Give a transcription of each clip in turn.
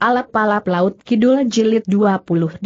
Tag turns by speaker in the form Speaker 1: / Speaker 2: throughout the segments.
Speaker 1: Alap-alap Laut Kidul Jilid 28.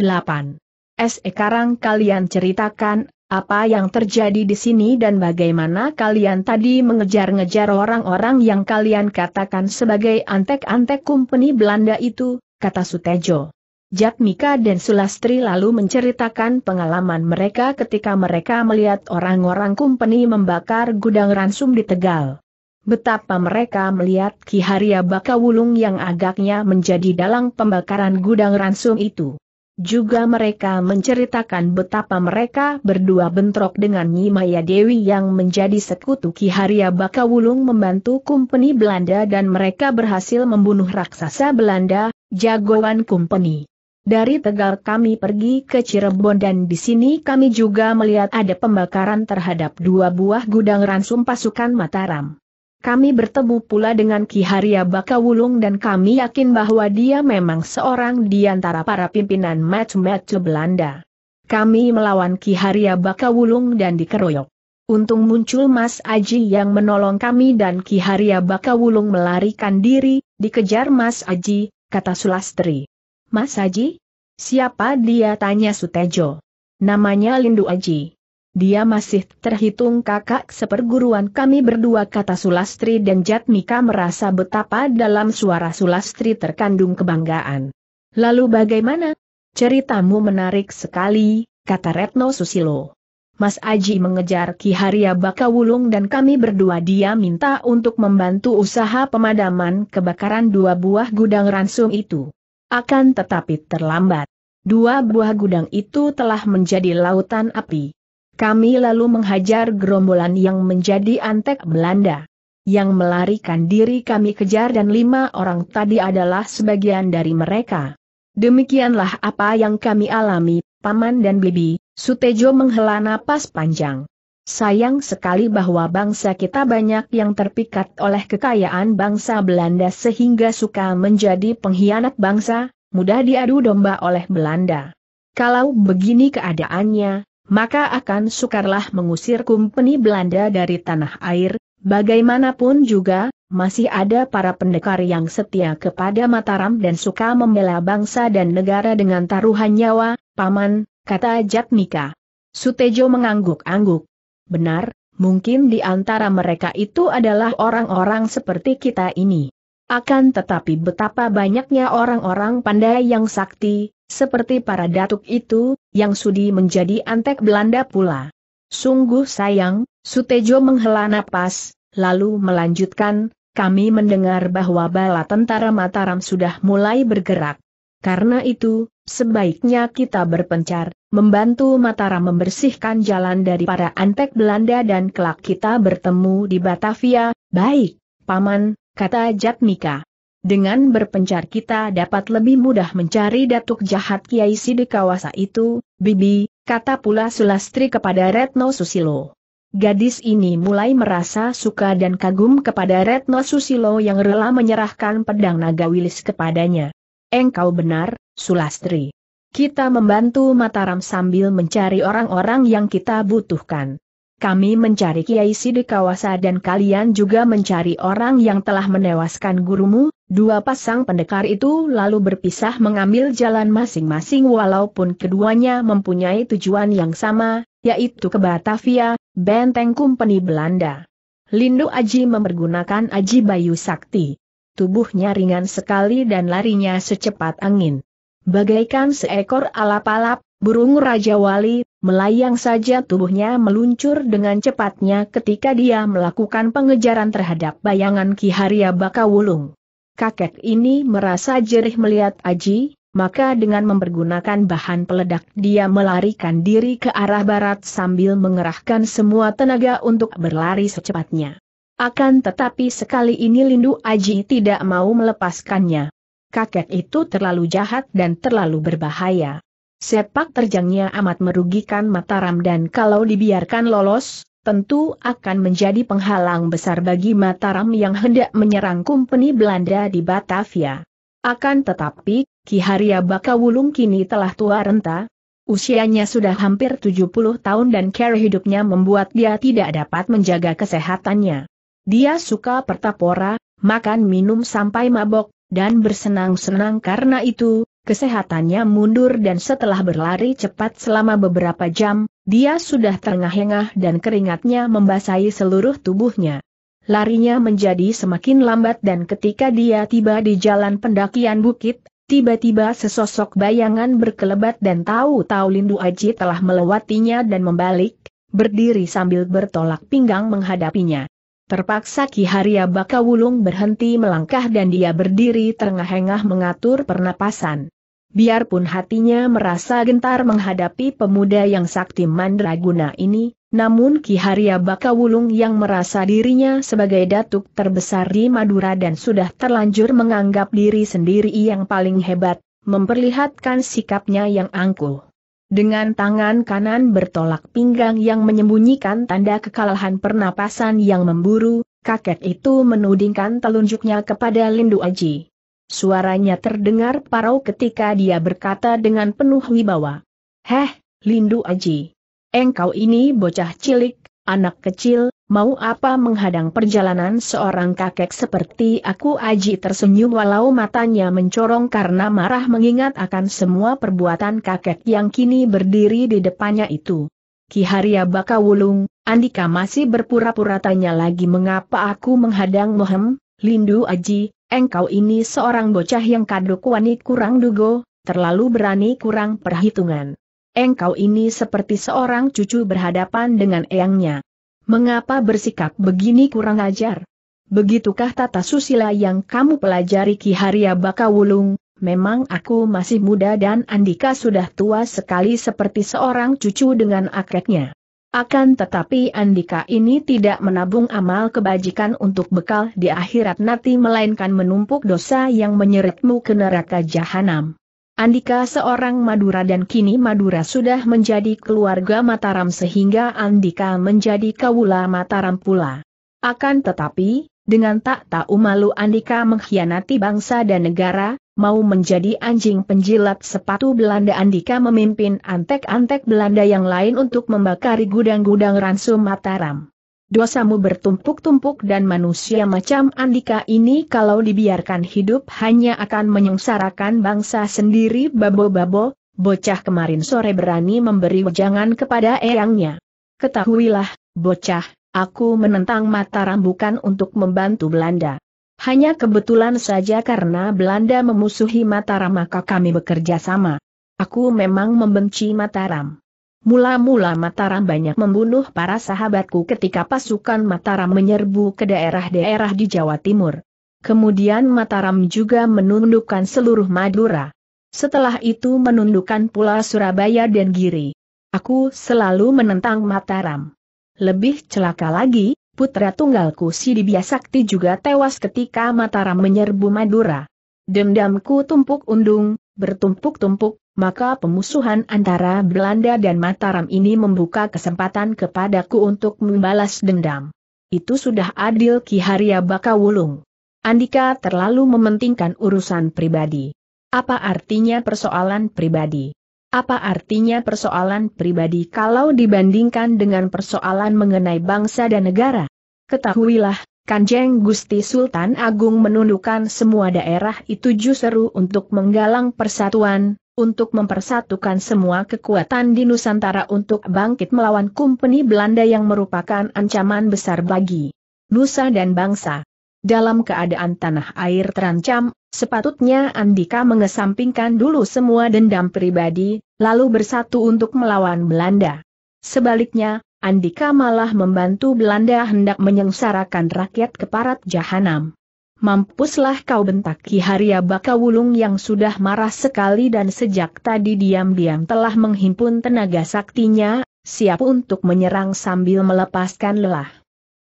Speaker 1: Sekarang kalian ceritakan, apa yang terjadi di sini dan bagaimana kalian tadi mengejar-ngejar orang-orang yang kalian katakan sebagai antek-antek kumpeni Belanda itu, kata Sutejo. Jatmika dan Sulastri lalu menceritakan pengalaman mereka ketika mereka melihat orang-orang kumpeni membakar gudang ransum di Tegal. Betapa mereka melihat Ki Haria Bakawulung yang agaknya menjadi dalang pembakaran gudang ransum itu. Juga mereka menceritakan betapa mereka berdua bentrok dengan Nyimaya Dewi yang menjadi sekutu Ki Haria Bakawulung membantu kumpeni Belanda dan mereka berhasil membunuh raksasa Belanda, jagoan kumpeni. Dari Tegal kami pergi ke Cirebon dan di sini kami juga melihat ada pembakaran terhadap dua buah gudang ransum pasukan Mataram. Kami bertemu pula dengan Ki Haria Bakawulung dan kami yakin bahwa dia memang seorang di antara para pimpinan match-match Belanda. Kami melawan Ki Haria Bakawulung dan dikeroyok. Untung muncul Mas Aji yang menolong kami dan Ki Haria Bakawulung melarikan diri, dikejar Mas Aji, kata Sulastri. Mas Aji? Siapa dia tanya Sutejo. Namanya Lindu Aji dia masih terhitung kakak seperguruan kami berdua kata Sulastri dan Jatmika merasa betapa dalam suara Sulastri terkandung kebanggaan. Lalu bagaimana? Ceritamu menarik sekali, kata Retno Susilo. Mas Aji mengejar Ki Haria Bakawulung dan kami berdua dia minta untuk membantu usaha pemadaman kebakaran dua buah gudang ransum itu. Akan tetapi terlambat. Dua buah gudang itu telah menjadi lautan api. Kami lalu menghajar gerombolan yang menjadi antek Belanda. Yang melarikan diri kami kejar dan lima orang tadi adalah sebagian dari mereka. Demikianlah apa yang kami alami, Paman dan Bibi, Sutejo menghela napas panjang. Sayang sekali bahwa bangsa kita banyak yang terpikat oleh kekayaan bangsa Belanda sehingga suka menjadi pengkhianat bangsa, mudah diadu domba oleh Belanda. Kalau begini keadaannya, maka akan sukarlah mengusir kumpeni Belanda dari tanah air, bagaimanapun juga, masih ada para pendekar yang setia kepada Mataram dan suka membela bangsa dan negara dengan taruhan nyawa, paman, kata Jatmika. Sutejo mengangguk-angguk. Benar, mungkin di antara mereka itu adalah orang-orang seperti kita ini. Akan tetapi betapa banyaknya orang-orang pandai yang sakti, seperti para datuk itu, yang sudi menjadi antek Belanda pula. Sungguh sayang, Sutejo menghela napas, lalu melanjutkan, kami mendengar bahwa bala tentara Mataram sudah mulai bergerak. Karena itu, sebaiknya kita berpencar, membantu Mataram membersihkan jalan dari para antek Belanda dan kelak kita bertemu di Batavia, baik, Paman, kata Jatmika. Dengan berpencar kita dapat lebih mudah mencari datuk jahat Kiai Sidikawasa itu, Bibi, kata pula Sulastri kepada Retno Susilo. Gadis ini mulai merasa suka dan kagum kepada Retno Susilo yang rela menyerahkan pedang naga wilis kepadanya. Engkau benar, Sulastri. Kita membantu Mataram sambil mencari orang-orang yang kita butuhkan kami mencari Kiai Sidikawasa dan kalian juga mencari orang yang telah menewaskan gurumu, dua pasang pendekar itu lalu berpisah mengambil jalan masing-masing walaupun keduanya mempunyai tujuan yang sama, yaitu ke Batavia, benteng Kumpeni Belanda. Lindu Aji mempergunakan Aji Bayu Sakti. Tubuhnya ringan sekali dan larinya secepat angin. Bagaikan seekor alap-alap, burung Raja Wali, Melayang saja tubuhnya meluncur dengan cepatnya ketika dia melakukan pengejaran terhadap bayangan Ki Haria Bakawulung. Kakek ini merasa jerih melihat Aji, maka dengan mempergunakan bahan peledak dia melarikan diri ke arah barat sambil mengerahkan semua tenaga untuk berlari secepatnya. Akan tetapi sekali ini Lindu Aji tidak mau melepaskannya. Kakek itu terlalu jahat dan terlalu berbahaya. Sepak terjangnya amat merugikan Mataram dan kalau dibiarkan lolos, tentu akan menjadi penghalang besar bagi Mataram yang hendak menyerang kumpeni Belanda di Batavia. Akan tetapi, Ki Haria Bakawulung kini telah tua renta, usianya sudah hampir 70 tahun dan cara hidupnya membuat dia tidak dapat menjaga kesehatannya. Dia suka pertapora, makan minum sampai mabok, dan bersenang-senang karena itu, kesehatannya mundur dan setelah berlari cepat selama beberapa jam, dia sudah terengah-engah dan keringatnya membasahi seluruh tubuhnya. Larinya menjadi semakin lambat dan ketika dia tiba di jalan pendakian bukit, tiba-tiba sesosok bayangan berkelebat dan tahu-tahu Lindu Aji telah melewatinya dan membalik, berdiri sambil bertolak pinggang menghadapinya. Terpaksa Ki Haria Bakawulung berhenti melangkah dan dia berdiri terengah-engah mengatur pernapasan. Biarpun hatinya merasa gentar menghadapi pemuda yang sakti mandraguna ini, namun Ki Haria Bakawulung yang merasa dirinya sebagai datuk terbesar di Madura dan sudah terlanjur menganggap diri sendiri yang paling hebat, memperlihatkan sikapnya yang angkuh. Dengan tangan kanan bertolak pinggang yang menyembunyikan tanda kekalahan pernapasan yang memburu, kakek itu menudingkan telunjuknya kepada Lindu Aji. Suaranya terdengar parau ketika dia berkata dengan penuh wibawa. Heh, Lindu Aji. Engkau ini bocah cilik, anak kecil, mau apa menghadang perjalanan seorang kakek seperti aku Aji tersenyum walau matanya mencorong karena marah mengingat akan semua perbuatan kakek yang kini berdiri di depannya itu. Ki Haria Bakawulung, Andika masih berpura-pura tanya lagi mengapa aku menghadang Mohem, Lindu Aji, engkau ini seorang bocah yang kaduk wani kurang dugo, terlalu berani kurang perhitungan. Engkau ini seperti seorang cucu berhadapan dengan eyangnya. Mengapa bersikap begini kurang ajar? Begitukah tata susila yang kamu pelajari Ki Haria Wulung? memang aku masih muda dan Andika sudah tua sekali seperti seorang cucu dengan akeknya. Akan tetapi Andika ini tidak menabung amal kebajikan untuk bekal di akhirat nanti melainkan menumpuk dosa yang menyeretmu ke neraka jahanam. Andika seorang Madura dan kini Madura sudah menjadi keluarga Mataram sehingga Andika menjadi kawula Mataram pula. Akan tetapi, dengan tak tahu malu Andika mengkhianati bangsa dan negara, mau menjadi anjing penjilat sepatu Belanda Andika memimpin antek-antek Belanda yang lain untuk membakari gudang-gudang ransum Mataram. Dosamu bertumpuk-tumpuk dan manusia macam Andika ini kalau dibiarkan hidup hanya akan menyengsarakan bangsa sendiri babo-babo, bocah kemarin sore berani memberi wejangan kepada eyangnya. Ketahuilah, bocah, aku menentang Mataram bukan untuk membantu Belanda. Hanya kebetulan saja karena Belanda memusuhi Mataram maka kami bekerja sama. Aku memang membenci Mataram. Mula-mula Mataram banyak membunuh para sahabatku ketika pasukan Mataram menyerbu ke daerah-daerah di Jawa Timur. Kemudian Mataram juga menundukkan seluruh Madura. Setelah itu menundukkan pula Surabaya dan Giri. Aku selalu menentang Mataram. Lebih celaka lagi, putra tunggalku si Dibiasakti juga tewas ketika Mataram menyerbu Madura. Dendamku tumpuk undung, bertumpuk-tumpuk, maka pemusuhan antara Belanda dan Mataram ini membuka kesempatan kepadaku untuk membalas dendam. Itu sudah adil Ki Haria Bakawulung. Andika terlalu mementingkan urusan pribadi. Apa artinya persoalan pribadi? Apa artinya persoalan pribadi kalau dibandingkan dengan persoalan mengenai bangsa dan negara? Ketahuilah, Kanjeng Gusti Sultan Agung menundukkan semua daerah itu justru untuk menggalang persatuan, untuk mempersatukan semua kekuatan di Nusantara untuk bangkit melawan kumpeni Belanda yang merupakan ancaman besar bagi Nusa dan bangsa. Dalam keadaan tanah air terancam, Sepatutnya Andika mengesampingkan dulu semua dendam pribadi, lalu bersatu untuk melawan Belanda. Sebaliknya, Andika malah membantu Belanda hendak menyengsarakan rakyat keparat jahanam. Mampuslah kau bentak Ki Haria Bakawulung yang sudah marah sekali dan sejak tadi diam-diam telah menghimpun tenaga saktinya, siap untuk menyerang sambil melepaskan lelah.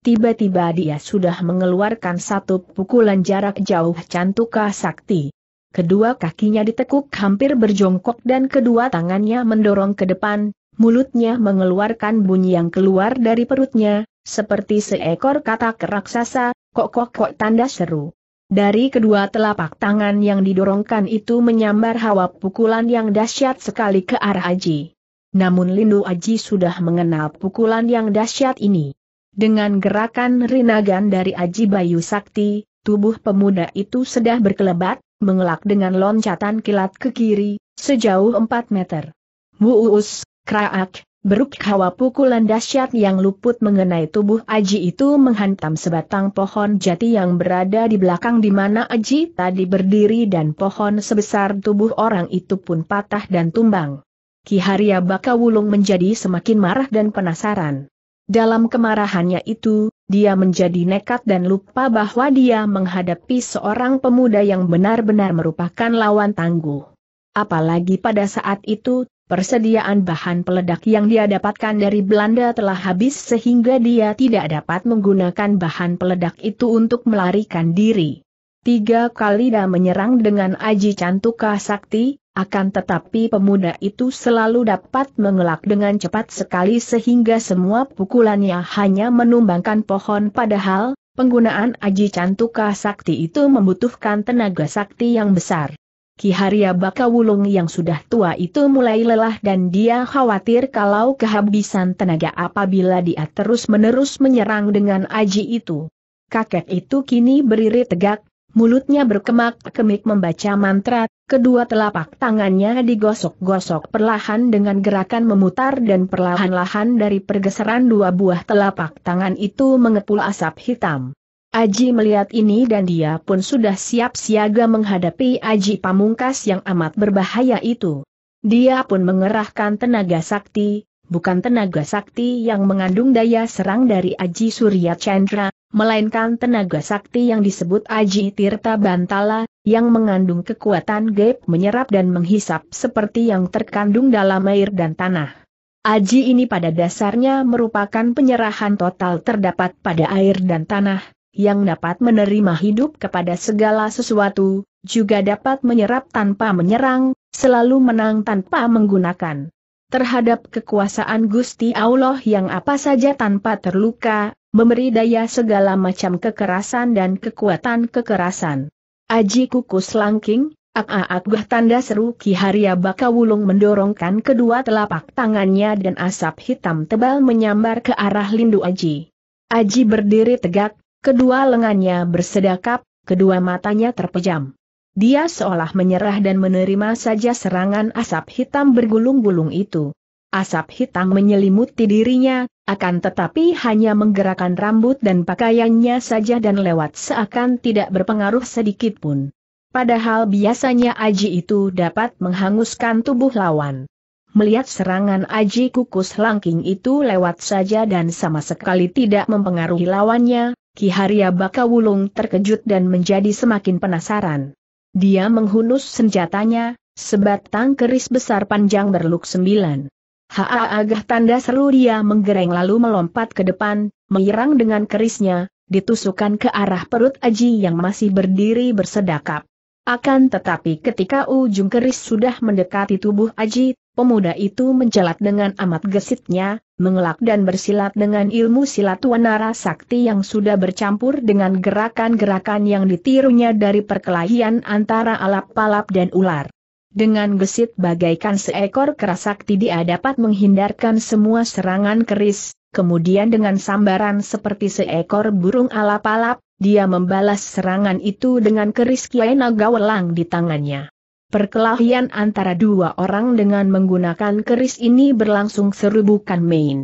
Speaker 1: Tiba-tiba dia sudah mengeluarkan satu pukulan jarak jauh cantuka sakti. Kedua kakinya ditekuk hampir berjongkok dan kedua tangannya mendorong ke depan, mulutnya mengeluarkan bunyi yang keluar dari perutnya, seperti seekor katak raksasa, kok-kok-kok tanda seru. Dari kedua telapak tangan yang didorongkan itu menyambar hawa pukulan yang dahsyat sekali ke arah Aji. Namun Lindu Aji sudah mengenal pukulan yang dahsyat ini. Dengan gerakan rinagan dari Aji Bayu Sakti, tubuh pemuda itu sedah berkelebat, mengelak dengan loncatan kilat ke kiri, sejauh 4 meter. Wuus, kraak, beruk hawa pukulan dahsyat yang luput mengenai tubuh Aji itu menghantam sebatang pohon jati yang berada di belakang di mana Aji tadi berdiri dan pohon sebesar tubuh orang itu pun patah dan tumbang. Ki Haria Bakawulung menjadi semakin marah dan penasaran. Dalam kemarahannya itu, dia menjadi nekat dan lupa bahwa dia menghadapi seorang pemuda yang benar-benar merupakan lawan tangguh. Apalagi pada saat itu, persediaan bahan peledak yang dia dapatkan dari Belanda telah habis sehingga dia tidak dapat menggunakan bahan peledak itu untuk melarikan diri. Tiga kali dia menyerang dengan Aji Cantuka Sakti, akan tetapi pemuda itu selalu dapat mengelak dengan cepat sekali sehingga semua pukulannya hanya menumbangkan pohon padahal, penggunaan aji cantuka sakti itu membutuhkan tenaga sakti yang besar. Ki Haria Bakawulung yang sudah tua itu mulai lelah dan dia khawatir kalau kehabisan tenaga apabila dia terus-menerus menyerang dengan aji itu. Kakek itu kini berdiri tegak, mulutnya berkemak-kemik membaca mantra, kedua telapak tangannya digosok-gosok perlahan dengan gerakan memutar dan perlahan-lahan dari pergeseran dua buah telapak tangan itu mengepul asap hitam. Aji melihat ini dan dia pun sudah siap siaga menghadapi Aji Pamungkas yang amat berbahaya itu. Dia pun mengerahkan tenaga sakti, bukan tenaga sakti yang mengandung daya serang dari Aji Surya Chandra, melainkan tenaga sakti yang disebut Aji Tirta Bantala, yang mengandung kekuatan gaib menyerap dan menghisap seperti yang terkandung dalam air dan tanah. Aji ini pada dasarnya merupakan penyerahan total terdapat pada air dan tanah, yang dapat menerima hidup kepada segala sesuatu, juga dapat menyerap tanpa menyerang, selalu menang tanpa menggunakan. Terhadap kekuasaan Gusti Allah yang apa saja tanpa terluka, memberi daya segala macam kekerasan dan kekuatan kekerasan. Aji kukus langking, ak-ak gah tanda seru Ki Haria Bakawulung mendorongkan kedua telapak tangannya dan asap hitam tebal menyambar ke arah lindu Aji. Aji berdiri tegak, kedua lengannya bersedakap, kedua matanya terpejam. Dia seolah menyerah dan menerima saja serangan asap hitam bergulung-gulung itu. Asap hitam menyelimuti dirinya, akan tetapi hanya menggerakkan rambut dan pakaiannya saja dan lewat seakan tidak berpengaruh sedikit pun. Padahal biasanya Aji itu dapat menghanguskan tubuh lawan. Melihat serangan Aji kukus langking itu lewat saja dan sama sekali tidak mempengaruhi lawannya, Ki Kiharia Bakawulung terkejut dan menjadi semakin penasaran. Dia menghunus senjatanya, sebatang keris besar panjang berluk sembilan. Haa agah tanda seru dia menggereng lalu melompat ke depan, menyerang dengan kerisnya, ditusukkan ke arah perut Aji yang masih berdiri bersedakap. Akan tetapi ketika ujung keris sudah mendekati tubuh Aji, pemuda itu menjelat dengan amat gesitnya, mengelak dan bersilat dengan ilmu silat wanara sakti yang sudah bercampur dengan gerakan-gerakan yang ditirunya dari perkelahian antara alap-palap dan ular. Dengan gesit bagaikan seekor kerasakti dia dapat menghindarkan semua serangan keris, kemudian dengan sambaran seperti seekor burung alap-alap, dia membalas serangan itu dengan keris Kiai Naga Welang di tangannya. Perkelahian antara dua orang dengan menggunakan keris ini berlangsung seru bukan main.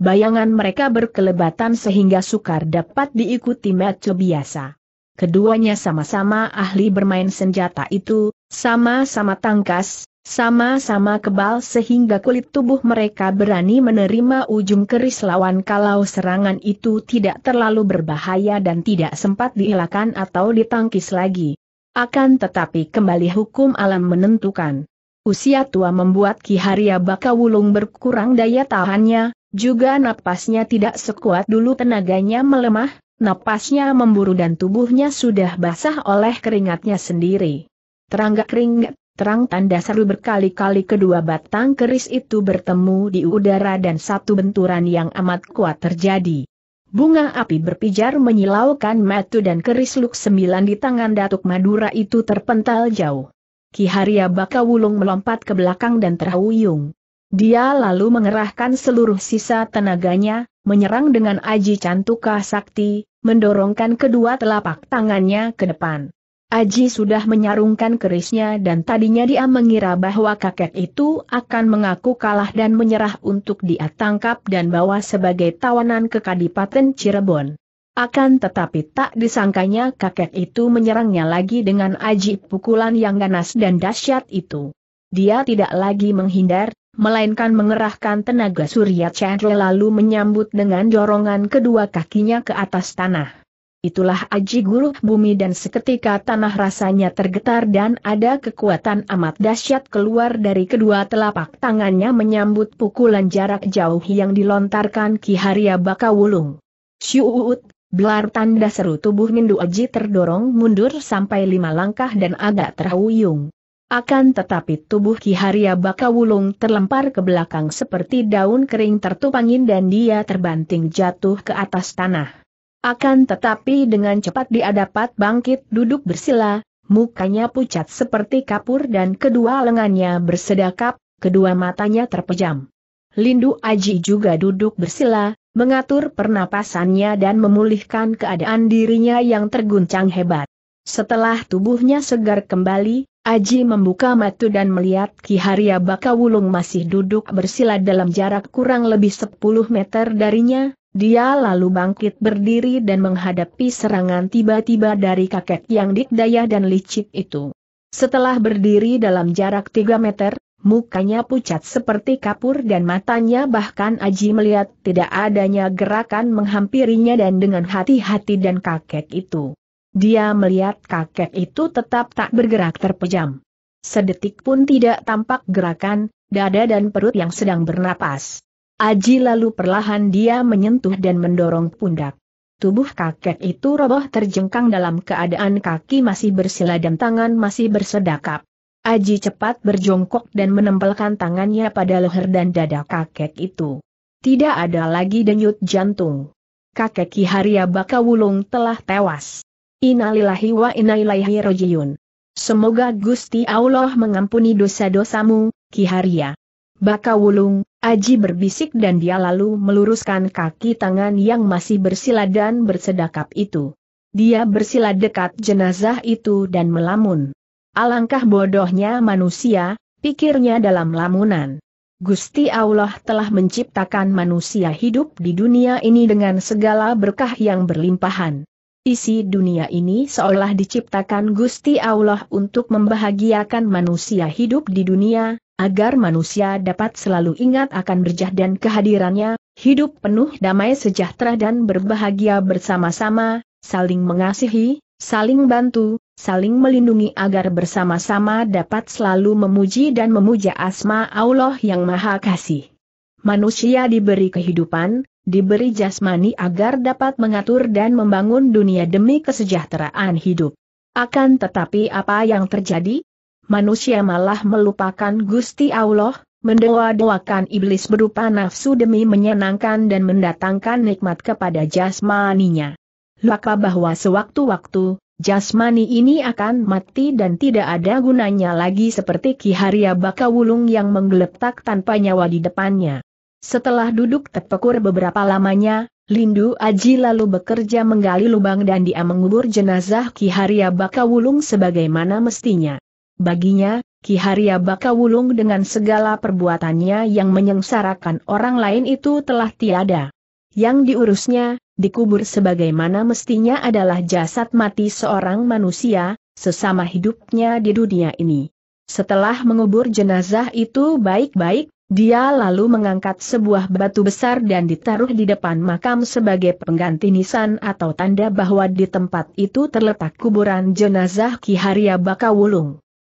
Speaker 1: Bayangan mereka berkelebatan sehingga sukar dapat diikuti match biasa. Keduanya sama-sama ahli bermain senjata itu, sama-sama tangkas, sama-sama kebal sehingga kulit tubuh mereka berani menerima ujung keris lawan kalau serangan itu tidak terlalu berbahaya dan tidak sempat dielakkan atau ditangkis lagi. Akan tetapi kembali hukum alam menentukan. Usia tua membuat Ki Haria Bakawulung berkurang daya tahannya, juga napasnya tidak sekuat dulu tenaganya melemah, napasnya memburu dan tubuhnya sudah basah oleh keringatnya sendiri. Terangga kering, terang tanda seru berkali-kali kedua batang keris itu bertemu di udara dan satu benturan yang amat kuat terjadi. Bunga api berpijar menyilaukan metu dan keris luk sembilan di tangan Datuk Madura itu terpental jauh. Ki Baka Wulung melompat ke belakang dan terhuyung. Dia lalu mengerahkan seluruh sisa tenaganya, menyerang dengan aji cantuka sakti, mendorongkan kedua telapak tangannya ke depan. Aji sudah menyarungkan kerisnya dan tadinya dia mengira bahwa kakek itu akan mengaku kalah dan menyerah untuk dia tangkap dan bawa sebagai tawanan ke Kadipaten Cirebon. Akan tetapi tak disangkanya kakek itu menyerangnya lagi dengan aji pukulan yang ganas dan dahsyat itu. Dia tidak lagi menghindar, melainkan mengerahkan tenaga Surya Chandra lalu menyambut dengan dorongan kedua kakinya ke atas tanah. Itulah aji guru bumi dan seketika tanah rasanya tergetar dan ada kekuatan amat dahsyat keluar dari kedua telapak tangannya menyambut pukulan jarak jauh yang dilontarkan Ki Haria Bakawulung. Syuut, Belar tanda seru tubuh Nindu Aji terdorong mundur sampai lima langkah dan agak terhuyung. Akan tetapi tubuh Ki Haria Bakawulung terlempar ke belakang seperti daun kering tertumpangin dan dia terbanting jatuh ke atas tanah. Akan tetapi dengan cepat dia dapat bangkit duduk bersila, mukanya pucat seperti kapur dan kedua lengannya bersedakap, kedua matanya terpejam. Lindu Aji juga duduk bersila, mengatur pernapasannya dan memulihkan keadaan dirinya yang terguncang hebat. Setelah tubuhnya segar kembali, Aji membuka mata dan melihat Ki Haria Bakawulung masih duduk bersila dalam jarak kurang lebih 10 meter darinya, dia lalu bangkit berdiri dan menghadapi serangan tiba-tiba dari kakek yang dikdaya dan licik itu. Setelah berdiri dalam jarak 3 meter, mukanya pucat seperti kapur dan matanya bahkan Aji melihat tidak adanya gerakan menghampirinya dan dengan hati-hati dan kakek itu. Dia melihat kakek itu tetap tak bergerak terpejam. Sedetik pun tidak tampak gerakan, dada dan perut yang sedang bernapas. Aji lalu perlahan dia menyentuh dan mendorong pundak. Tubuh kakek itu roboh terjengkang dalam keadaan kaki masih bersila dan tangan masih bersedakap. Aji cepat berjongkok dan menempelkan tangannya pada leher dan dada kakek itu. Tidak ada lagi denyut jantung. Kakek Ki Haria Bakawulung telah tewas. Innalillahi wa inna rojiun. Semoga Gusti Allah mengampuni dosa-dosamu, Ki Haria. Baka Wulung, Aji berbisik dan dia lalu meluruskan kaki tangan yang masih bersila dan bersedakap itu. Dia bersila dekat jenazah itu dan melamun. Alangkah bodohnya manusia, pikirnya dalam lamunan. Gusti Allah telah menciptakan manusia hidup di dunia ini dengan segala berkah yang berlimpahan. Isi dunia ini seolah diciptakan Gusti Allah untuk membahagiakan manusia hidup di dunia, agar manusia dapat selalu ingat akan berjah dan kehadirannya, hidup penuh damai sejahtera dan berbahagia bersama-sama, saling mengasihi, saling bantu, saling melindungi agar bersama-sama dapat selalu memuji dan memuja asma Allah yang Maha Kasih. Manusia diberi kehidupan, diberi jasmani agar dapat mengatur dan membangun dunia demi kesejahteraan hidup. Akan tetapi apa yang terjadi? manusia malah melupakan Gusti Allah, mendewa-dewakan iblis berupa nafsu demi menyenangkan dan mendatangkan nikmat kepada jasmaninya. Laka bahwa sewaktu-waktu, jasmani ini akan mati dan tidak ada gunanya lagi seperti Ki Kiharia Bakawulung yang menggeletak tanpa nyawa di depannya. Setelah duduk terpekur beberapa lamanya, Lindu Aji lalu bekerja menggali lubang dan dia mengubur jenazah Kiharia Bakawulung sebagaimana mestinya. Baginya, Ki Haria Baka dengan segala perbuatannya yang menyengsarakan orang lain itu telah tiada. Yang diurusnya, dikubur sebagaimana mestinya adalah jasad mati seorang manusia, sesama hidupnya di dunia ini. Setelah mengubur jenazah itu baik-baik, dia lalu mengangkat sebuah batu besar dan ditaruh di depan makam sebagai pengganti nisan atau tanda bahwa di tempat itu terletak kuburan jenazah Ki Haria Baka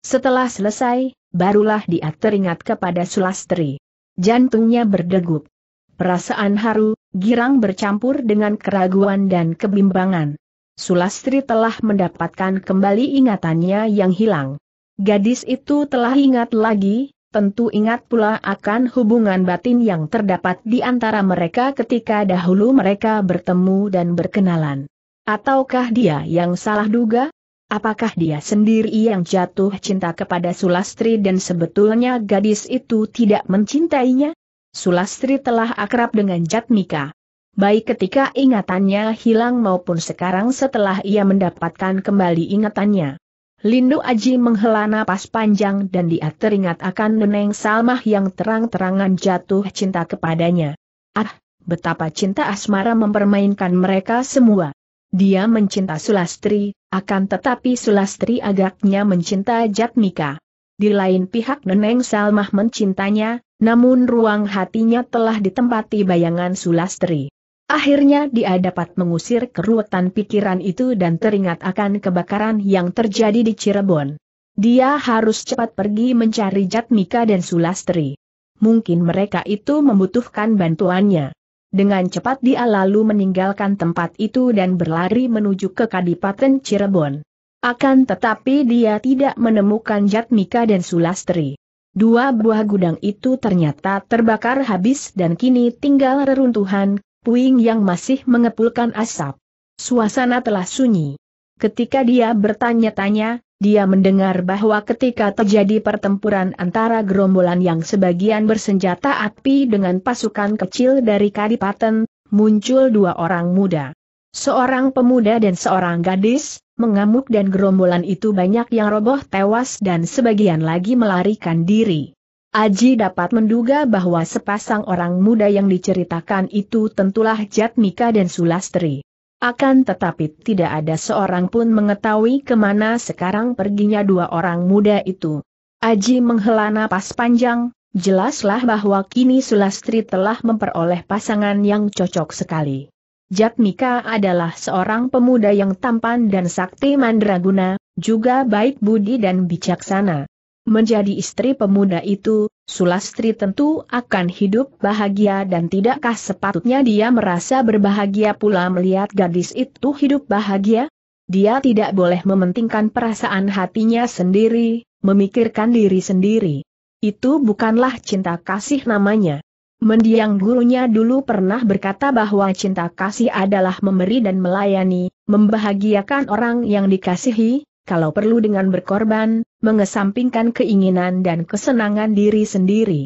Speaker 1: setelah selesai, barulah dia teringat kepada Sulastri. Jantungnya berdegup. Perasaan haru, girang bercampur dengan keraguan dan kebimbangan. Sulastri telah mendapatkan kembali ingatannya yang hilang. Gadis itu telah ingat lagi, tentu ingat pula akan hubungan batin yang terdapat di antara mereka ketika dahulu mereka bertemu dan berkenalan. Ataukah dia yang salah duga? Apakah dia sendiri yang jatuh cinta kepada Sulastri dan sebetulnya gadis itu tidak mencintainya? Sulastri telah akrab dengan Jatmika. Baik ketika ingatannya hilang maupun sekarang setelah ia mendapatkan kembali ingatannya. Lindu Aji menghela napas panjang dan dia teringat akan Neneng Salmah yang terang-terangan jatuh cinta kepadanya. Ah, betapa cinta asmara mempermainkan mereka semua. Dia mencinta Sulastri, akan tetapi Sulastri agaknya mencinta Jatmika. Di lain pihak Neneng Salmah mencintanya, namun ruang hatinya telah ditempati bayangan Sulastri. Akhirnya dia dapat mengusir keruwetan pikiran itu dan teringat akan kebakaran yang terjadi di Cirebon. Dia harus cepat pergi mencari Jatmika dan Sulastri. Mungkin mereka itu membutuhkan bantuannya. Dengan cepat dia lalu meninggalkan tempat itu dan berlari menuju ke Kadipaten Cirebon. Akan tetapi dia tidak menemukan Jatmika dan Sulastri. Dua buah gudang itu ternyata terbakar habis dan kini tinggal reruntuhan, puing yang masih mengepulkan asap. Suasana telah sunyi. Ketika dia bertanya-tanya, dia mendengar bahwa ketika terjadi pertempuran antara gerombolan yang sebagian bersenjata api dengan pasukan kecil dari Kadipaten, muncul dua orang muda. Seorang pemuda dan seorang gadis, mengamuk dan gerombolan itu banyak yang roboh tewas dan sebagian lagi melarikan diri. Aji dapat menduga bahwa sepasang orang muda yang diceritakan itu tentulah Jatmika dan Sulastri. Akan tetapi tidak ada seorang pun mengetahui kemana sekarang perginya dua orang muda itu. Aji menghela napas panjang, jelaslah bahwa kini Sulastri telah memperoleh pasangan yang cocok sekali. Jatmika adalah seorang pemuda yang tampan dan sakti mandraguna, juga baik budi dan bijaksana. Menjadi istri pemuda itu, Sulastri tentu akan hidup bahagia dan tidakkah sepatutnya dia merasa berbahagia pula melihat gadis itu hidup bahagia? Dia tidak boleh mementingkan perasaan hatinya sendiri, memikirkan diri sendiri. Itu bukanlah cinta kasih namanya. Mendiang gurunya dulu pernah berkata bahwa cinta kasih adalah memberi dan melayani, membahagiakan orang yang dikasihi, kalau perlu dengan berkorban, mengesampingkan keinginan dan kesenangan diri sendiri.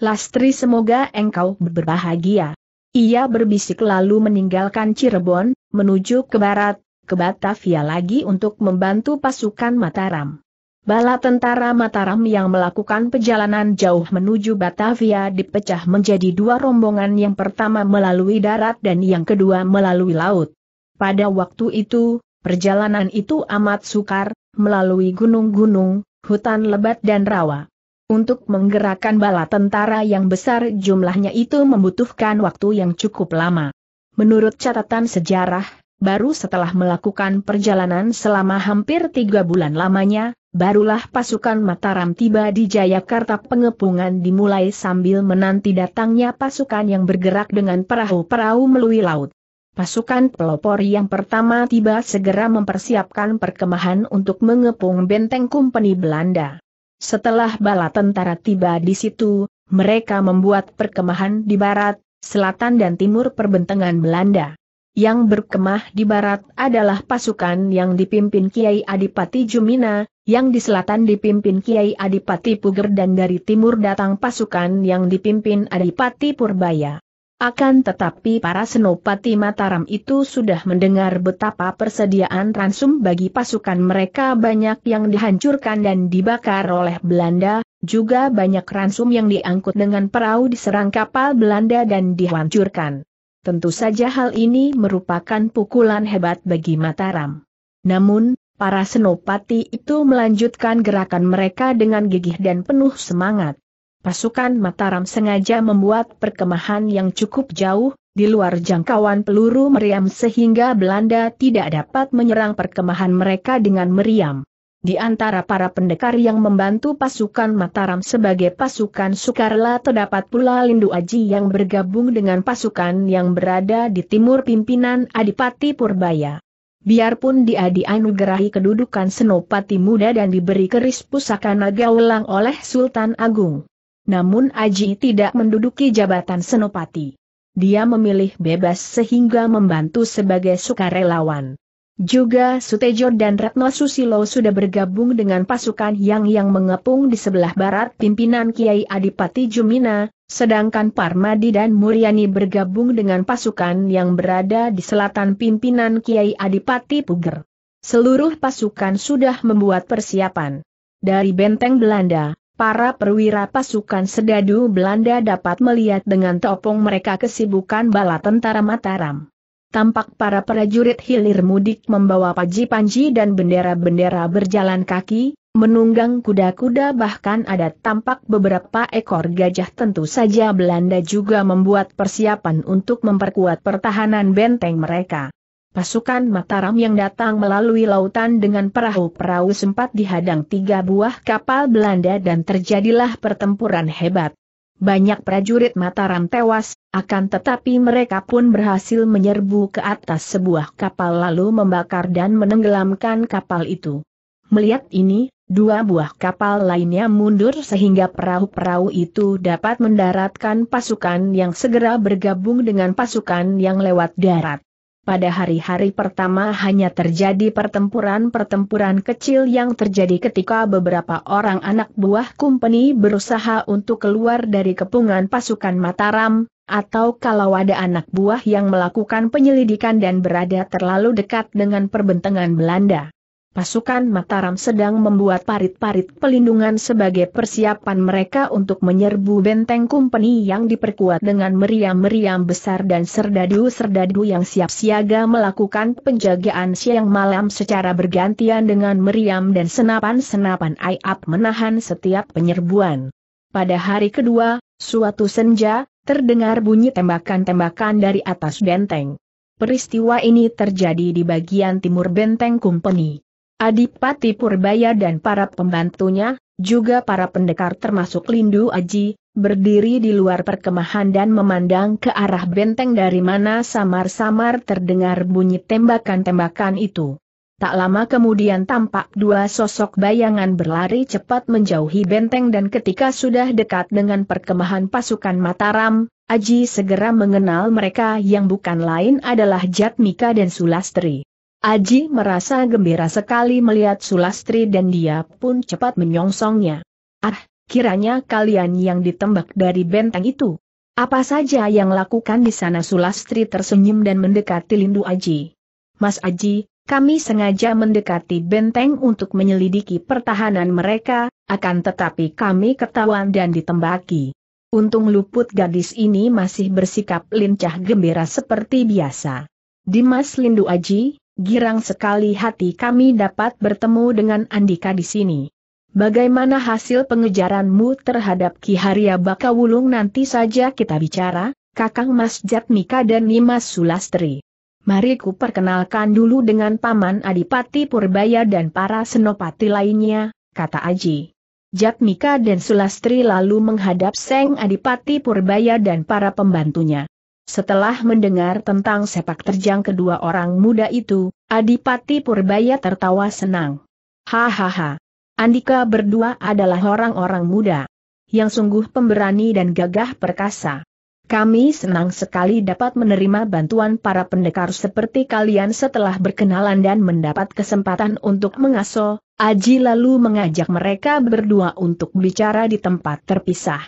Speaker 1: Lastri semoga engkau berbahagia. Ia berbisik lalu meninggalkan Cirebon, menuju ke barat, ke Batavia lagi untuk membantu pasukan Mataram. Bala tentara Mataram yang melakukan perjalanan jauh menuju Batavia dipecah menjadi dua rombongan yang pertama melalui darat dan yang kedua melalui laut. Pada waktu itu, Perjalanan itu amat sukar, melalui gunung-gunung, hutan lebat dan rawa. Untuk menggerakkan bala tentara yang besar jumlahnya itu membutuhkan waktu yang cukup lama. Menurut catatan sejarah, baru setelah melakukan perjalanan selama hampir tiga bulan lamanya, barulah pasukan Mataram tiba di Jayakarta pengepungan dimulai sambil menanti datangnya pasukan yang bergerak dengan perahu-perahu melui laut. Pasukan pelopor yang pertama tiba segera mempersiapkan perkemahan untuk mengepung benteng kumpeni Belanda. Setelah bala tentara tiba di situ, mereka membuat perkemahan di barat, selatan dan timur perbentengan Belanda. Yang berkemah di barat adalah pasukan yang dipimpin Kiai Adipati Jumina, yang di selatan dipimpin Kiai Adipati Puger dan dari timur datang pasukan yang dipimpin Adipati Purbaya. Akan tetapi para senopati Mataram itu sudah mendengar betapa persediaan ransum bagi pasukan mereka banyak yang dihancurkan dan dibakar oleh Belanda, juga banyak ransum yang diangkut dengan perahu diserang kapal Belanda dan dihancurkan. Tentu saja hal ini merupakan pukulan hebat bagi Mataram. Namun, para senopati itu melanjutkan gerakan mereka dengan gigih dan penuh semangat pasukan Mataram sengaja membuat perkemahan yang cukup jauh, di luar jangkauan peluru meriam sehingga Belanda tidak dapat menyerang perkemahan mereka dengan meriam. Di antara para pendekar yang membantu pasukan Mataram sebagai pasukan Sukarla terdapat pula Lindu Aji yang bergabung dengan pasukan yang berada di timur pimpinan Adipati Purbaya. Biarpun dia dianugerahi kedudukan Senopati Muda dan diberi keris pusaka naga ulang oleh Sultan Agung. Namun Aji tidak menduduki jabatan senopati. Dia memilih bebas sehingga membantu sebagai sukarelawan. Juga Sutejo dan Retno Susilo sudah bergabung dengan pasukan yang yang mengepung di sebelah barat pimpinan Kiai Adipati Jumina, sedangkan Parmadi dan Muryani bergabung dengan pasukan yang berada di selatan pimpinan Kiai Adipati Puger. Seluruh pasukan sudah membuat persiapan. Dari benteng Belanda, para perwira pasukan sedadu Belanda dapat melihat dengan topong mereka kesibukan bala tentara Mataram. Tampak para prajurit hilir mudik membawa panji-panji dan bendera-bendera berjalan kaki, menunggang kuda-kuda bahkan ada tampak beberapa ekor gajah tentu saja Belanda juga membuat persiapan untuk memperkuat pertahanan benteng mereka. Pasukan Mataram yang datang melalui lautan dengan perahu-perahu sempat dihadang tiga buah kapal Belanda dan terjadilah pertempuran hebat. Banyak prajurit Mataram tewas, akan tetapi mereka pun berhasil menyerbu ke atas sebuah kapal lalu membakar dan menenggelamkan kapal itu. Melihat ini, dua buah kapal lainnya mundur sehingga perahu-perahu itu dapat mendaratkan pasukan yang segera bergabung dengan pasukan yang lewat darat pada hari-hari pertama hanya terjadi pertempuran-pertempuran kecil yang terjadi ketika beberapa orang anak buah kumpeni berusaha untuk keluar dari kepungan pasukan Mataram, atau kalau ada anak buah yang melakukan penyelidikan dan berada terlalu dekat dengan perbentangan Belanda pasukan Mataram sedang membuat parit-parit pelindungan sebagai persiapan mereka untuk menyerbu benteng kumpeni yang diperkuat dengan meriam-meriam besar dan serdadu-serdadu yang siap siaga melakukan penjagaan siang malam secara bergantian dengan meriam dan senapan-senapan ayap menahan setiap penyerbuan. Pada hari kedua, suatu senja, terdengar bunyi tembakan-tembakan dari atas benteng. Peristiwa ini terjadi di bagian timur benteng Kumpeni. Adipati Purbaya dan para pembantunya, juga para pendekar termasuk Lindu Aji, berdiri di luar perkemahan dan memandang ke arah benteng dari mana samar-samar terdengar bunyi tembakan-tembakan itu. Tak lama kemudian tampak dua sosok bayangan berlari cepat menjauhi benteng dan ketika sudah dekat dengan perkemahan pasukan Mataram, Aji segera mengenal mereka yang bukan lain adalah Jatmika dan Sulastri. Aji merasa gembira sekali melihat Sulastri dan dia pun cepat menyongsongnya. Ah, kiranya kalian yang ditembak dari benteng itu. Apa saja yang lakukan di sana Sulastri tersenyum dan mendekati Lindu Aji. Mas Aji, kami sengaja mendekati benteng untuk menyelidiki pertahanan mereka, akan tetapi kami ketahuan dan ditembaki. Untung luput gadis ini masih bersikap lincah gembira seperti biasa. Dimas Lindu Aji, girang sekali hati kami dapat bertemu dengan Andika di sini. Bagaimana hasil pengejaranmu terhadap Ki Haria Bakawulung nanti saja kita bicara, Kakang Mas Jatmika dan Nimas Sulastri. Mari ku perkenalkan dulu dengan Paman Adipati Purbaya dan para senopati lainnya, kata Aji. Jatmika dan Sulastri lalu menghadap Seng Adipati Purbaya dan para pembantunya. Setelah mendengar tentang sepak terjang kedua orang muda itu, Adipati Purbaya tertawa senang. Hahaha. Andika berdua adalah orang-orang muda. Yang sungguh pemberani dan gagah perkasa. Kami senang sekali dapat menerima bantuan para pendekar seperti kalian setelah berkenalan dan mendapat kesempatan untuk mengaso, Aji lalu mengajak mereka berdua untuk bicara di tempat terpisah.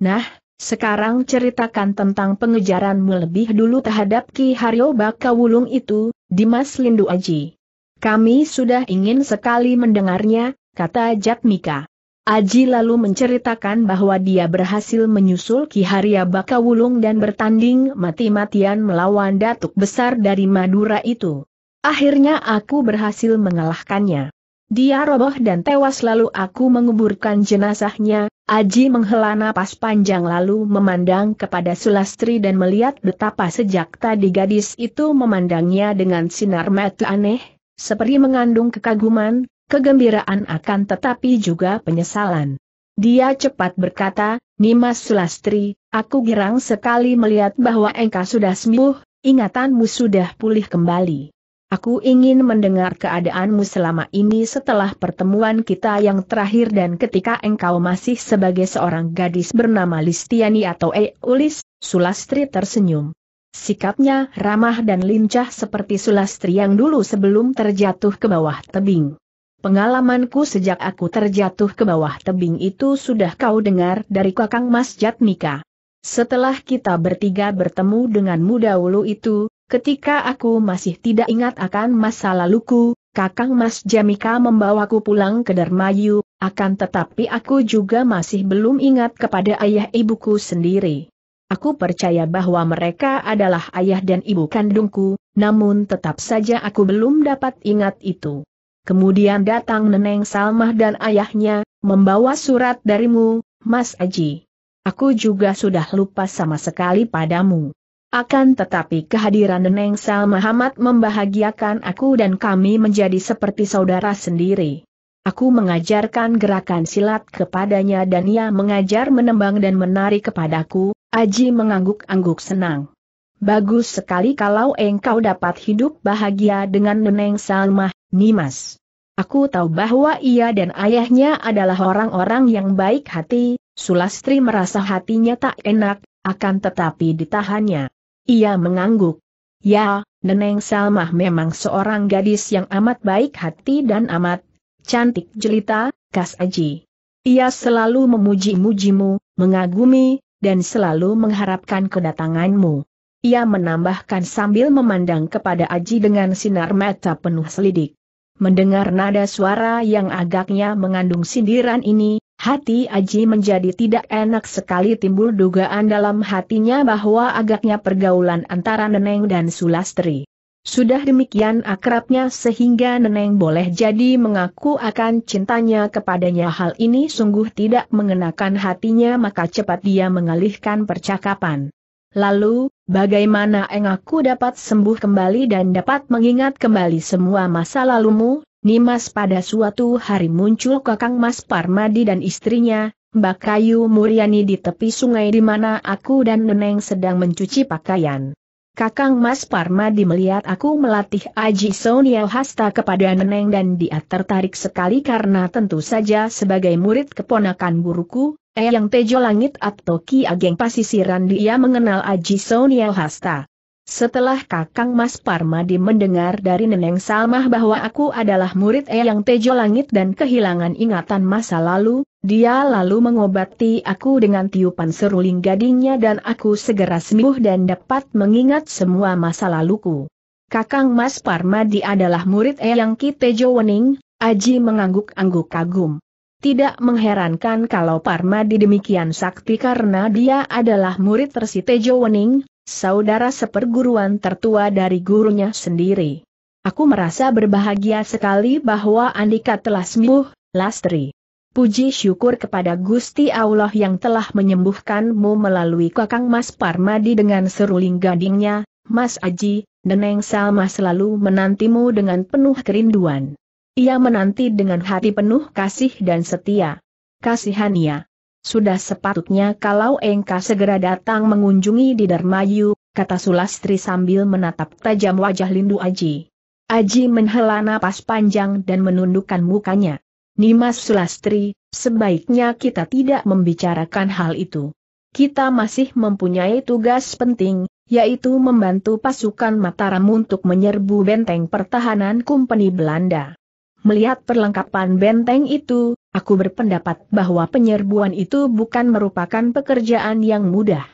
Speaker 1: Nah, sekarang ceritakan tentang pengejaranmu lebih dulu terhadap Ki Haryo Bakawulung itu, Dimas Lindu Aji. Kami sudah ingin sekali mendengarnya, kata Jatmika. Aji lalu menceritakan bahwa dia berhasil menyusul Ki Haryo Bakawulung dan bertanding mati-matian melawan Datuk Besar dari Madura itu. Akhirnya aku berhasil mengalahkannya. Dia roboh dan tewas lalu aku menguburkan jenazahnya, Aji menghela napas panjang lalu memandang kepada Sulastri dan melihat betapa sejak tadi gadis itu memandangnya dengan sinar mata aneh, seperti mengandung kekaguman, kegembiraan akan tetapi juga penyesalan. Dia cepat berkata, Nimas Sulastri, aku girang sekali melihat bahwa engkau sudah sembuh, ingatanmu sudah pulih kembali. Aku ingin mendengar keadaanmu selama ini setelah pertemuan kita yang terakhir dan ketika engkau masih sebagai seorang gadis bernama Listiani atau Eulis, Sulastri tersenyum. Sikapnya ramah dan lincah seperti Sulastri yang dulu sebelum terjatuh ke bawah tebing. Pengalamanku sejak aku terjatuh ke bawah tebing itu sudah kau dengar dari kakang Mas Jatmika. Setelah kita bertiga bertemu denganmu dahulu itu, Ketika aku masih tidak ingat akan masa laluku, Kakang Mas Jamika membawaku pulang ke Dermayu, akan tetapi aku juga masih belum ingat kepada ayah ibuku sendiri. Aku percaya bahwa mereka adalah ayah dan ibu kandungku, namun tetap saja aku belum dapat ingat itu. Kemudian datang Neneng Salmah dan ayahnya, membawa surat darimu, Mas Aji. Aku juga sudah lupa sama sekali padamu. Akan tetapi kehadiran Neneng Sal Muhammad membahagiakan aku dan kami menjadi seperti saudara sendiri. Aku mengajarkan gerakan silat kepadanya dan ia mengajar menembang dan menari kepadaku, Aji mengangguk-angguk senang. Bagus sekali kalau engkau dapat hidup bahagia dengan Neneng Salmah, Nimas. Aku tahu bahwa ia dan ayahnya adalah orang-orang yang baik hati, Sulastri merasa hatinya tak enak, akan tetapi ditahannya. Ia mengangguk. Ya, Neneng Salmah memang seorang gadis yang amat baik hati dan amat cantik jelita, Kas Aji. Ia selalu memuji-mujimu, mengagumi, dan selalu mengharapkan kedatanganmu. Ia menambahkan sambil memandang kepada Aji dengan sinar mata penuh selidik. Mendengar nada suara yang agaknya mengandung sindiran ini, Hati Aji menjadi tidak enak sekali timbul dugaan dalam hatinya bahwa agaknya pergaulan antara Neneng dan Sulastri. Sudah demikian akrabnya sehingga Neneng boleh jadi mengaku akan cintanya kepadanya hal ini sungguh tidak mengenakan hatinya maka cepat dia mengalihkan percakapan. Lalu, bagaimana engaku dapat sembuh kembali dan dapat mengingat kembali semua masa lalumu, Nimas pada suatu hari muncul kakang Mas Parmadi dan istrinya, Mbak Kayu Muriani di tepi sungai di mana aku dan Neneng sedang mencuci pakaian. Kakang Mas Parmadi melihat aku melatih Aji Sonia Hasta kepada Neneng dan dia tertarik sekali karena tentu saja sebagai murid keponakan guruku, Eyang Tejo Langit atau Ki Ageng Pasisiran dia mengenal Aji Sonia Hasta. Setelah Kakang Mas Parmadi mendengar dari Neneng Salmah bahwa aku adalah murid Eyang Tejo Langit dan kehilangan ingatan masa lalu, dia lalu mengobati aku dengan tiupan seruling gadingnya dan aku segera sembuh dan dapat mengingat semua masa laluku. Kakang Mas Parmadi adalah murid Eyang Ki Tejo Wening, Aji mengangguk-angguk kagum. Tidak mengherankan kalau Parmadi demikian sakti karena dia adalah murid Resi Tejo Wening, saudara seperguruan tertua dari gurunya sendiri. Aku merasa berbahagia sekali bahwa Andika telah sembuh, Lastri. Puji syukur kepada Gusti Allah yang telah menyembuhkanmu melalui Kakang Mas Parmadi dengan seruling gadingnya, Mas Aji, Neneng Salma selalu menantimu dengan penuh kerinduan. Ia menanti dengan hati penuh kasih dan setia. Kasihan Kasihania. Sudah sepatutnya kalau Engka segera datang mengunjungi di Dermayu, kata Sulastri sambil menatap tajam wajah Lindu Aji. Aji menghela napas panjang dan menundukkan mukanya. Nimas Sulastri, sebaiknya kita tidak membicarakan hal itu. Kita masih mempunyai tugas penting, yaitu membantu pasukan Mataram untuk menyerbu benteng pertahanan kumpeni Belanda. Melihat perlengkapan benteng itu, Aku berpendapat bahwa penyerbuan itu bukan merupakan pekerjaan yang mudah.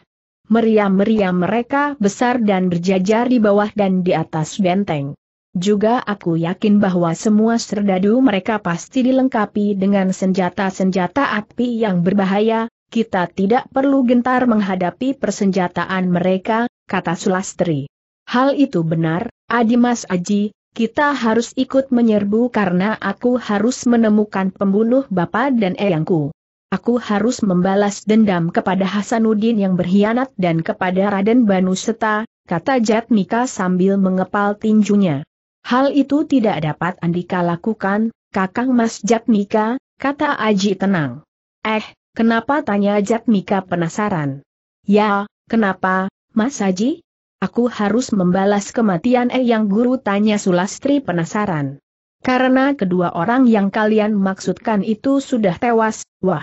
Speaker 1: Meriam-meriam mereka besar dan berjajar di bawah dan di atas benteng. Juga aku yakin bahwa semua serdadu mereka pasti dilengkapi dengan senjata-senjata api yang berbahaya, kita tidak perlu gentar menghadapi persenjataan mereka, kata Sulastri. Hal itu benar, Adimas Aji, kita harus ikut menyerbu karena aku harus menemukan pembunuh bapak dan eyangku. Aku harus membalas dendam kepada Hasanuddin yang berkhianat dan kepada Raden Banu Seta, kata Jatmika sambil mengepal tinjunya. Hal itu tidak dapat Andika lakukan, Kakang Mas Jatmika, kata Aji tenang. Eh, kenapa tanya Jatmika penasaran? Ya, kenapa, Mas Aji? Aku harus membalas kematian Eyang Guru tanya Sulastri penasaran. Karena kedua orang yang kalian maksudkan itu sudah tewas, wah.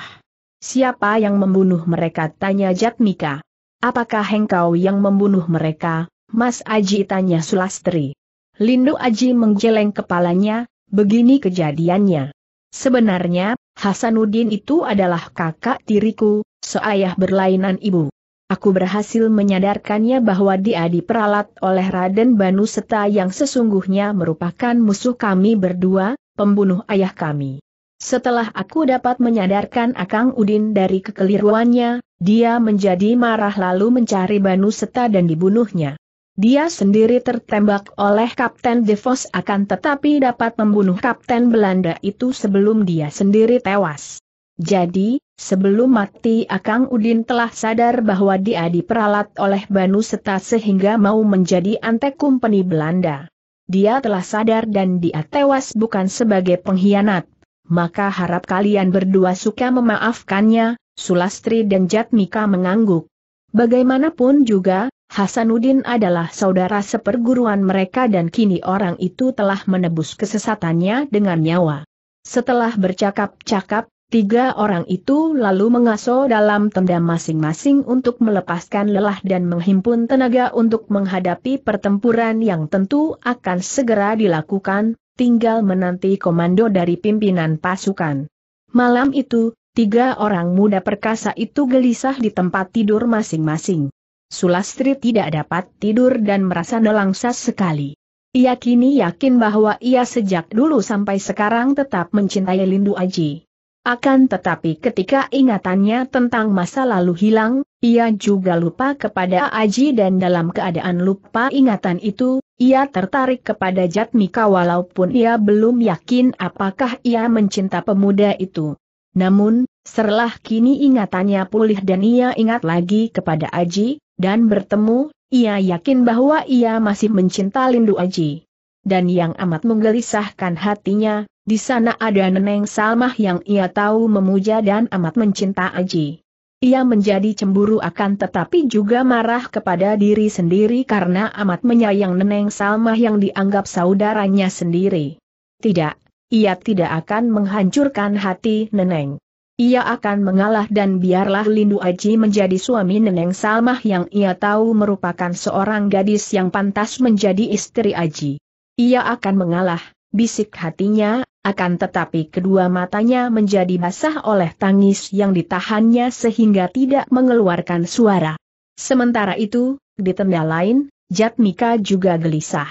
Speaker 1: Siapa yang membunuh mereka tanya Jatmika. Apakah engkau yang membunuh mereka, Mas Aji tanya Sulastri. Lindu Aji menggeleng kepalanya, begini kejadiannya. Sebenarnya, Hasanuddin itu adalah kakak tiriku, seayah berlainan ibu aku berhasil menyadarkannya bahwa dia diperalat oleh Raden Banu Seta yang sesungguhnya merupakan musuh kami berdua, pembunuh ayah kami. Setelah aku dapat menyadarkan Akang Udin dari kekeliruannya, dia menjadi marah lalu mencari Banu Seta dan dibunuhnya. Dia sendiri tertembak oleh Kapten Devos akan tetapi dapat membunuh Kapten Belanda itu sebelum dia sendiri tewas. Jadi, Sebelum mati Akang Udin telah sadar bahwa dia diperalat oleh Banu Seta sehingga mau menjadi antek Belanda. Dia telah sadar dan dia tewas bukan sebagai pengkhianat. Maka harap kalian berdua suka memaafkannya, Sulastri dan Jatmika mengangguk. Bagaimanapun juga, Hasanuddin adalah saudara seperguruan mereka dan kini orang itu telah menebus kesesatannya dengan nyawa. Setelah bercakap-cakap, Tiga orang itu lalu mengaso dalam tenda masing-masing untuk melepaskan lelah dan menghimpun tenaga untuk menghadapi pertempuran yang tentu akan segera dilakukan, tinggal menanti komando dari pimpinan pasukan. Malam itu, tiga orang muda perkasa itu gelisah di tempat tidur masing-masing. Sulastri tidak dapat tidur dan merasa nelangsa sekali. Ia kini yakin bahwa ia sejak dulu sampai sekarang tetap mencintai Lindu Aji. Akan tetapi ketika ingatannya tentang masa lalu hilang, ia juga lupa kepada Aji dan dalam keadaan lupa ingatan itu, ia tertarik kepada Jatmika walaupun ia belum yakin apakah ia mencinta pemuda itu. Namun, serlah kini ingatannya pulih dan ia ingat lagi kepada Aji, dan bertemu, ia yakin bahwa ia masih mencinta Lindu Aji. Dan yang amat menggelisahkan hatinya, di sana ada Neneng Salmah yang ia tahu memuja dan amat mencinta Aji. Ia menjadi cemburu akan tetapi juga marah kepada diri sendiri karena amat menyayang Neneng Salmah yang dianggap saudaranya sendiri. Tidak, ia tidak akan menghancurkan hati Neneng. Ia akan mengalah dan biarlah Lindu Aji menjadi suami Neneng Salmah yang ia tahu merupakan seorang gadis yang pantas menjadi istri Aji. Ia akan mengalah, bisik hatinya, akan tetapi kedua matanya menjadi basah oleh tangis yang ditahannya sehingga tidak mengeluarkan suara. Sementara itu, di tenda lain, Jatmika juga gelisah.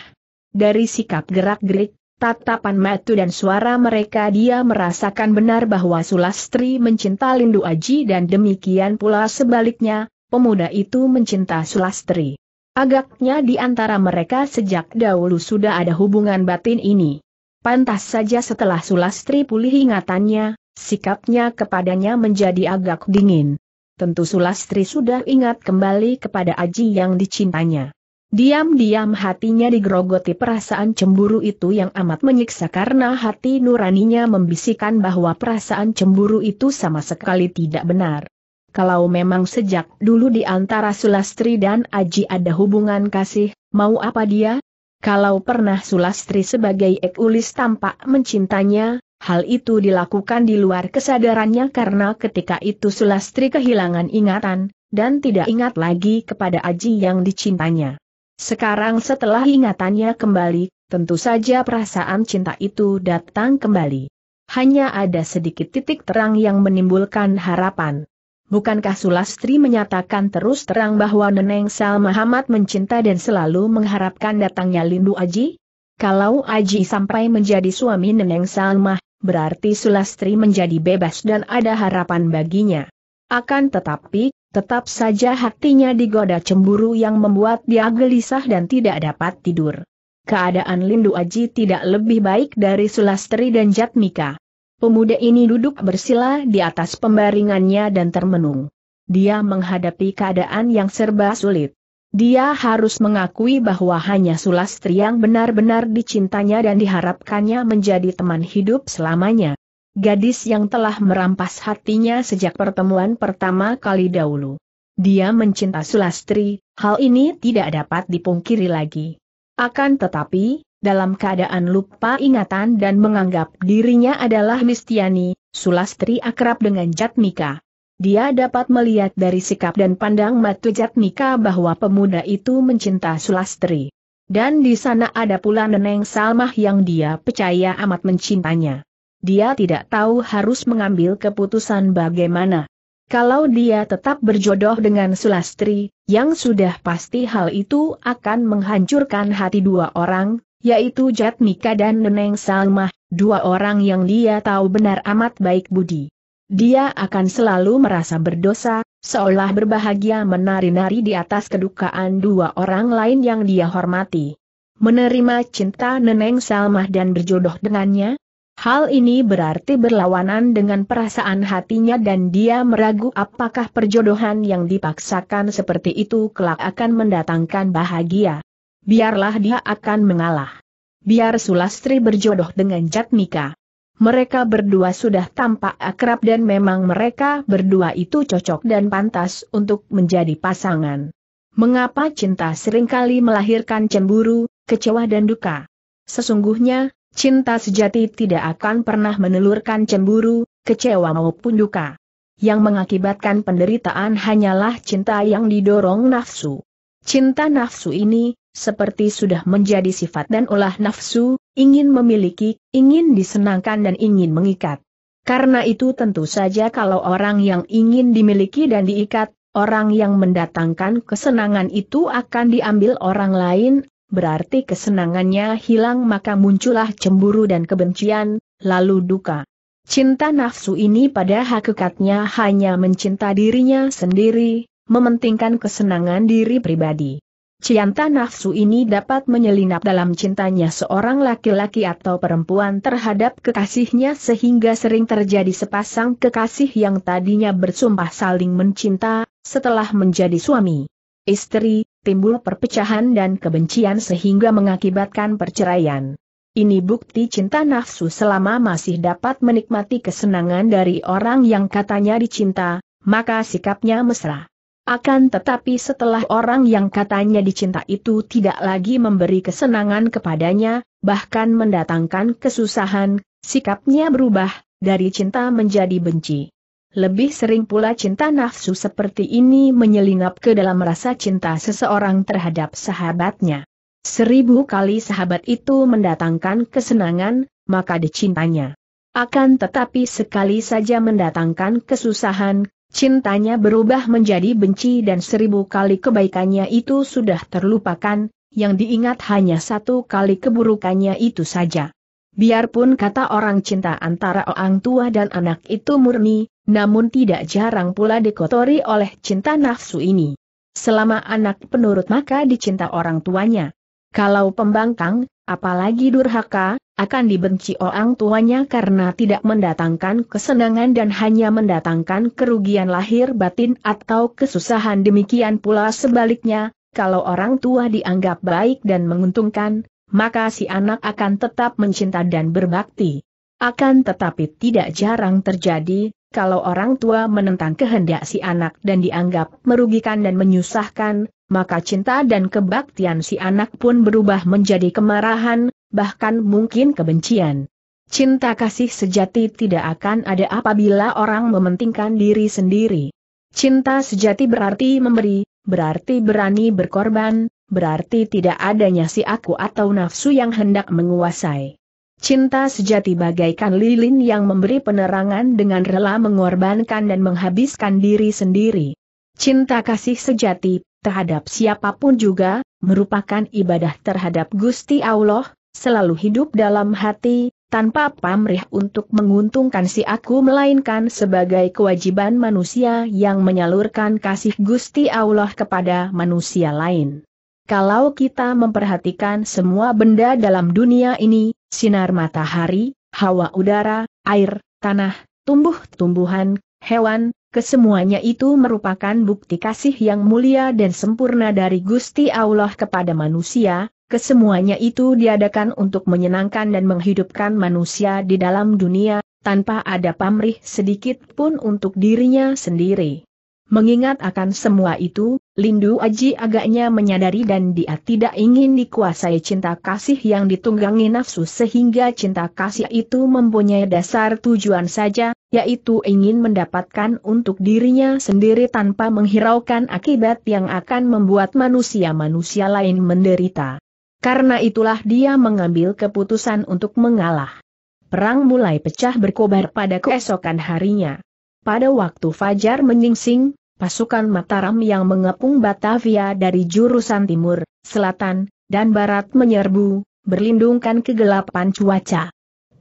Speaker 1: Dari sikap gerak-gerik, tatapan matu dan suara mereka dia merasakan benar bahwa Sulastri mencinta Lindu Aji dan demikian pula sebaliknya, pemuda itu mencinta Sulastri. Agaknya di antara mereka sejak dahulu sudah ada hubungan batin ini. Pantas saja setelah Sulastri pulih ingatannya, sikapnya kepadanya menjadi agak dingin. Tentu Sulastri sudah ingat kembali kepada Aji yang dicintanya. Diam-diam hatinya digerogoti perasaan cemburu itu yang amat menyiksa karena hati nuraninya membisikkan bahwa perasaan cemburu itu sama sekali tidak benar. Kalau memang sejak dulu di antara Sulastri dan Aji ada hubungan kasih, mau apa dia, kalau pernah Sulastri sebagai ekulis tampak mencintanya, hal itu dilakukan di luar kesadarannya karena ketika itu Sulastri kehilangan ingatan, dan tidak ingat lagi kepada Aji yang dicintanya. Sekarang setelah ingatannya kembali, tentu saja perasaan cinta itu datang kembali. Hanya ada sedikit titik terang yang menimbulkan harapan. Bukankah Sulastri menyatakan terus terang bahwa Neneng Sal Muhammad mencinta dan selalu mengharapkan datangnya Lindu Aji? Kalau Aji sampai menjadi suami Neneng Salmah, berarti Sulastri menjadi bebas dan ada harapan baginya. Akan tetapi, tetap saja hatinya digoda cemburu yang membuat dia gelisah dan tidak dapat tidur. Keadaan Lindu Aji tidak lebih baik dari Sulastri dan Jatmika. Pemuda ini duduk bersila di atas pembaringannya dan termenung. Dia menghadapi keadaan yang serba sulit. Dia harus mengakui bahwa hanya Sulastri yang benar-benar dicintanya dan diharapkannya menjadi teman hidup selamanya. Gadis yang telah merampas hatinya sejak pertemuan pertama kali dahulu. Dia mencinta Sulastri, hal ini tidak dapat dipungkiri lagi. Akan tetapi, dalam keadaan lupa ingatan dan menganggap dirinya adalah Mistiani, Sulastri akrab dengan Jatmika. Dia dapat melihat dari sikap dan pandang mata Jatmika bahwa pemuda itu mencinta Sulastri. Dan di sana ada pula Neneng Salmah yang dia percaya amat mencintanya. Dia tidak tahu harus mengambil keputusan bagaimana. Kalau dia tetap berjodoh dengan Sulastri, yang sudah pasti hal itu akan menghancurkan hati dua orang, yaitu Jatmika dan Neneng Salmah, dua orang yang dia tahu benar amat baik budi. Dia akan selalu merasa berdosa, seolah berbahagia menari-nari di atas kedukaan dua orang lain yang dia hormati. Menerima cinta Neneng Salmah dan berjodoh dengannya? Hal ini berarti berlawanan dengan perasaan hatinya dan dia meragu apakah perjodohan yang dipaksakan seperti itu kelak akan mendatangkan bahagia biarlah dia akan mengalah. Biar Sulastri berjodoh dengan Jatmika. Mereka berdua sudah tampak akrab dan memang mereka berdua itu cocok dan pantas untuk menjadi pasangan. Mengapa cinta seringkali melahirkan cemburu, kecewa dan duka? Sesungguhnya, cinta sejati tidak akan pernah menelurkan cemburu, kecewa maupun duka. Yang mengakibatkan penderitaan hanyalah cinta yang didorong nafsu. Cinta nafsu ini, seperti sudah menjadi sifat dan olah nafsu, ingin memiliki, ingin disenangkan dan ingin mengikat. Karena itu tentu saja kalau orang yang ingin dimiliki dan diikat, orang yang mendatangkan kesenangan itu akan diambil orang lain, berarti kesenangannya hilang maka muncullah cemburu dan kebencian, lalu duka. Cinta nafsu ini pada hakikatnya hanya mencinta dirinya sendiri, mementingkan kesenangan diri pribadi. Cianta nafsu ini dapat menyelinap dalam cintanya seorang laki-laki atau perempuan terhadap kekasihnya sehingga sering terjadi sepasang kekasih yang tadinya bersumpah saling mencinta, setelah menjadi suami. Istri, timbul perpecahan dan kebencian sehingga mengakibatkan perceraian. Ini bukti cinta nafsu selama masih dapat menikmati kesenangan dari orang yang katanya dicinta, maka sikapnya mesra. Akan tetapi setelah orang yang katanya dicinta itu tidak lagi memberi kesenangan kepadanya, bahkan mendatangkan kesusahan, sikapnya berubah, dari cinta menjadi benci. Lebih sering pula cinta nafsu seperti ini menyelinap ke dalam rasa cinta seseorang terhadap sahabatnya. Seribu kali sahabat itu mendatangkan kesenangan, maka dicintanya. Akan tetapi sekali saja mendatangkan kesusahan, Cintanya berubah menjadi benci dan seribu kali kebaikannya itu sudah terlupakan, yang diingat hanya satu kali keburukannya itu saja. Biarpun kata orang cinta antara orang tua dan anak itu murni, namun tidak jarang pula dikotori oleh cinta nafsu ini. Selama anak penurut maka dicinta orang tuanya. Kalau pembangkang, Apalagi durhaka, akan dibenci orang tuanya karena tidak mendatangkan kesenangan dan hanya mendatangkan kerugian lahir batin atau kesusahan demikian pula sebaliknya, kalau orang tua dianggap baik dan menguntungkan, maka si anak akan tetap mencinta dan berbakti. Akan tetapi tidak jarang terjadi, kalau orang tua menentang kehendak si anak dan dianggap merugikan dan menyusahkan, maka cinta dan kebaktian si anak pun berubah menjadi kemarahan, bahkan mungkin kebencian. Cinta kasih sejati tidak akan ada apabila orang mementingkan diri sendiri. Cinta sejati berarti memberi, berarti berani berkorban, berarti tidak adanya si aku atau nafsu yang hendak menguasai. Cinta sejati bagaikan lilin yang memberi penerangan dengan rela mengorbankan dan menghabiskan diri sendiri. Cinta kasih sejati, terhadap siapapun juga, merupakan ibadah terhadap Gusti Allah, selalu hidup dalam hati, tanpa pamrih untuk menguntungkan si aku melainkan sebagai kewajiban manusia yang menyalurkan kasih Gusti Allah kepada manusia lain. Kalau kita memperhatikan semua benda dalam dunia ini, sinar matahari, hawa udara, air, tanah, tumbuh-tumbuhan, hewan, kesemuanya itu merupakan bukti kasih yang mulia dan sempurna dari Gusti Allah kepada manusia, kesemuanya itu diadakan untuk menyenangkan dan menghidupkan manusia di dalam dunia, tanpa ada pamrih sedikit pun untuk dirinya sendiri. Mengingat akan semua itu, Lindu Aji agaknya menyadari dan dia tidak ingin dikuasai cinta kasih yang ditunggangi nafsu sehingga cinta kasih itu mempunyai dasar tujuan saja, yaitu ingin mendapatkan untuk dirinya sendiri tanpa menghiraukan akibat yang akan membuat manusia-manusia lain menderita. Karena itulah dia mengambil keputusan untuk mengalah. Perang mulai pecah berkobar pada keesokan harinya. Pada waktu fajar menyingsing, pasukan Mataram yang mengepung Batavia dari jurusan timur, selatan, dan barat menyerbu, berlindungkan kegelapan cuaca.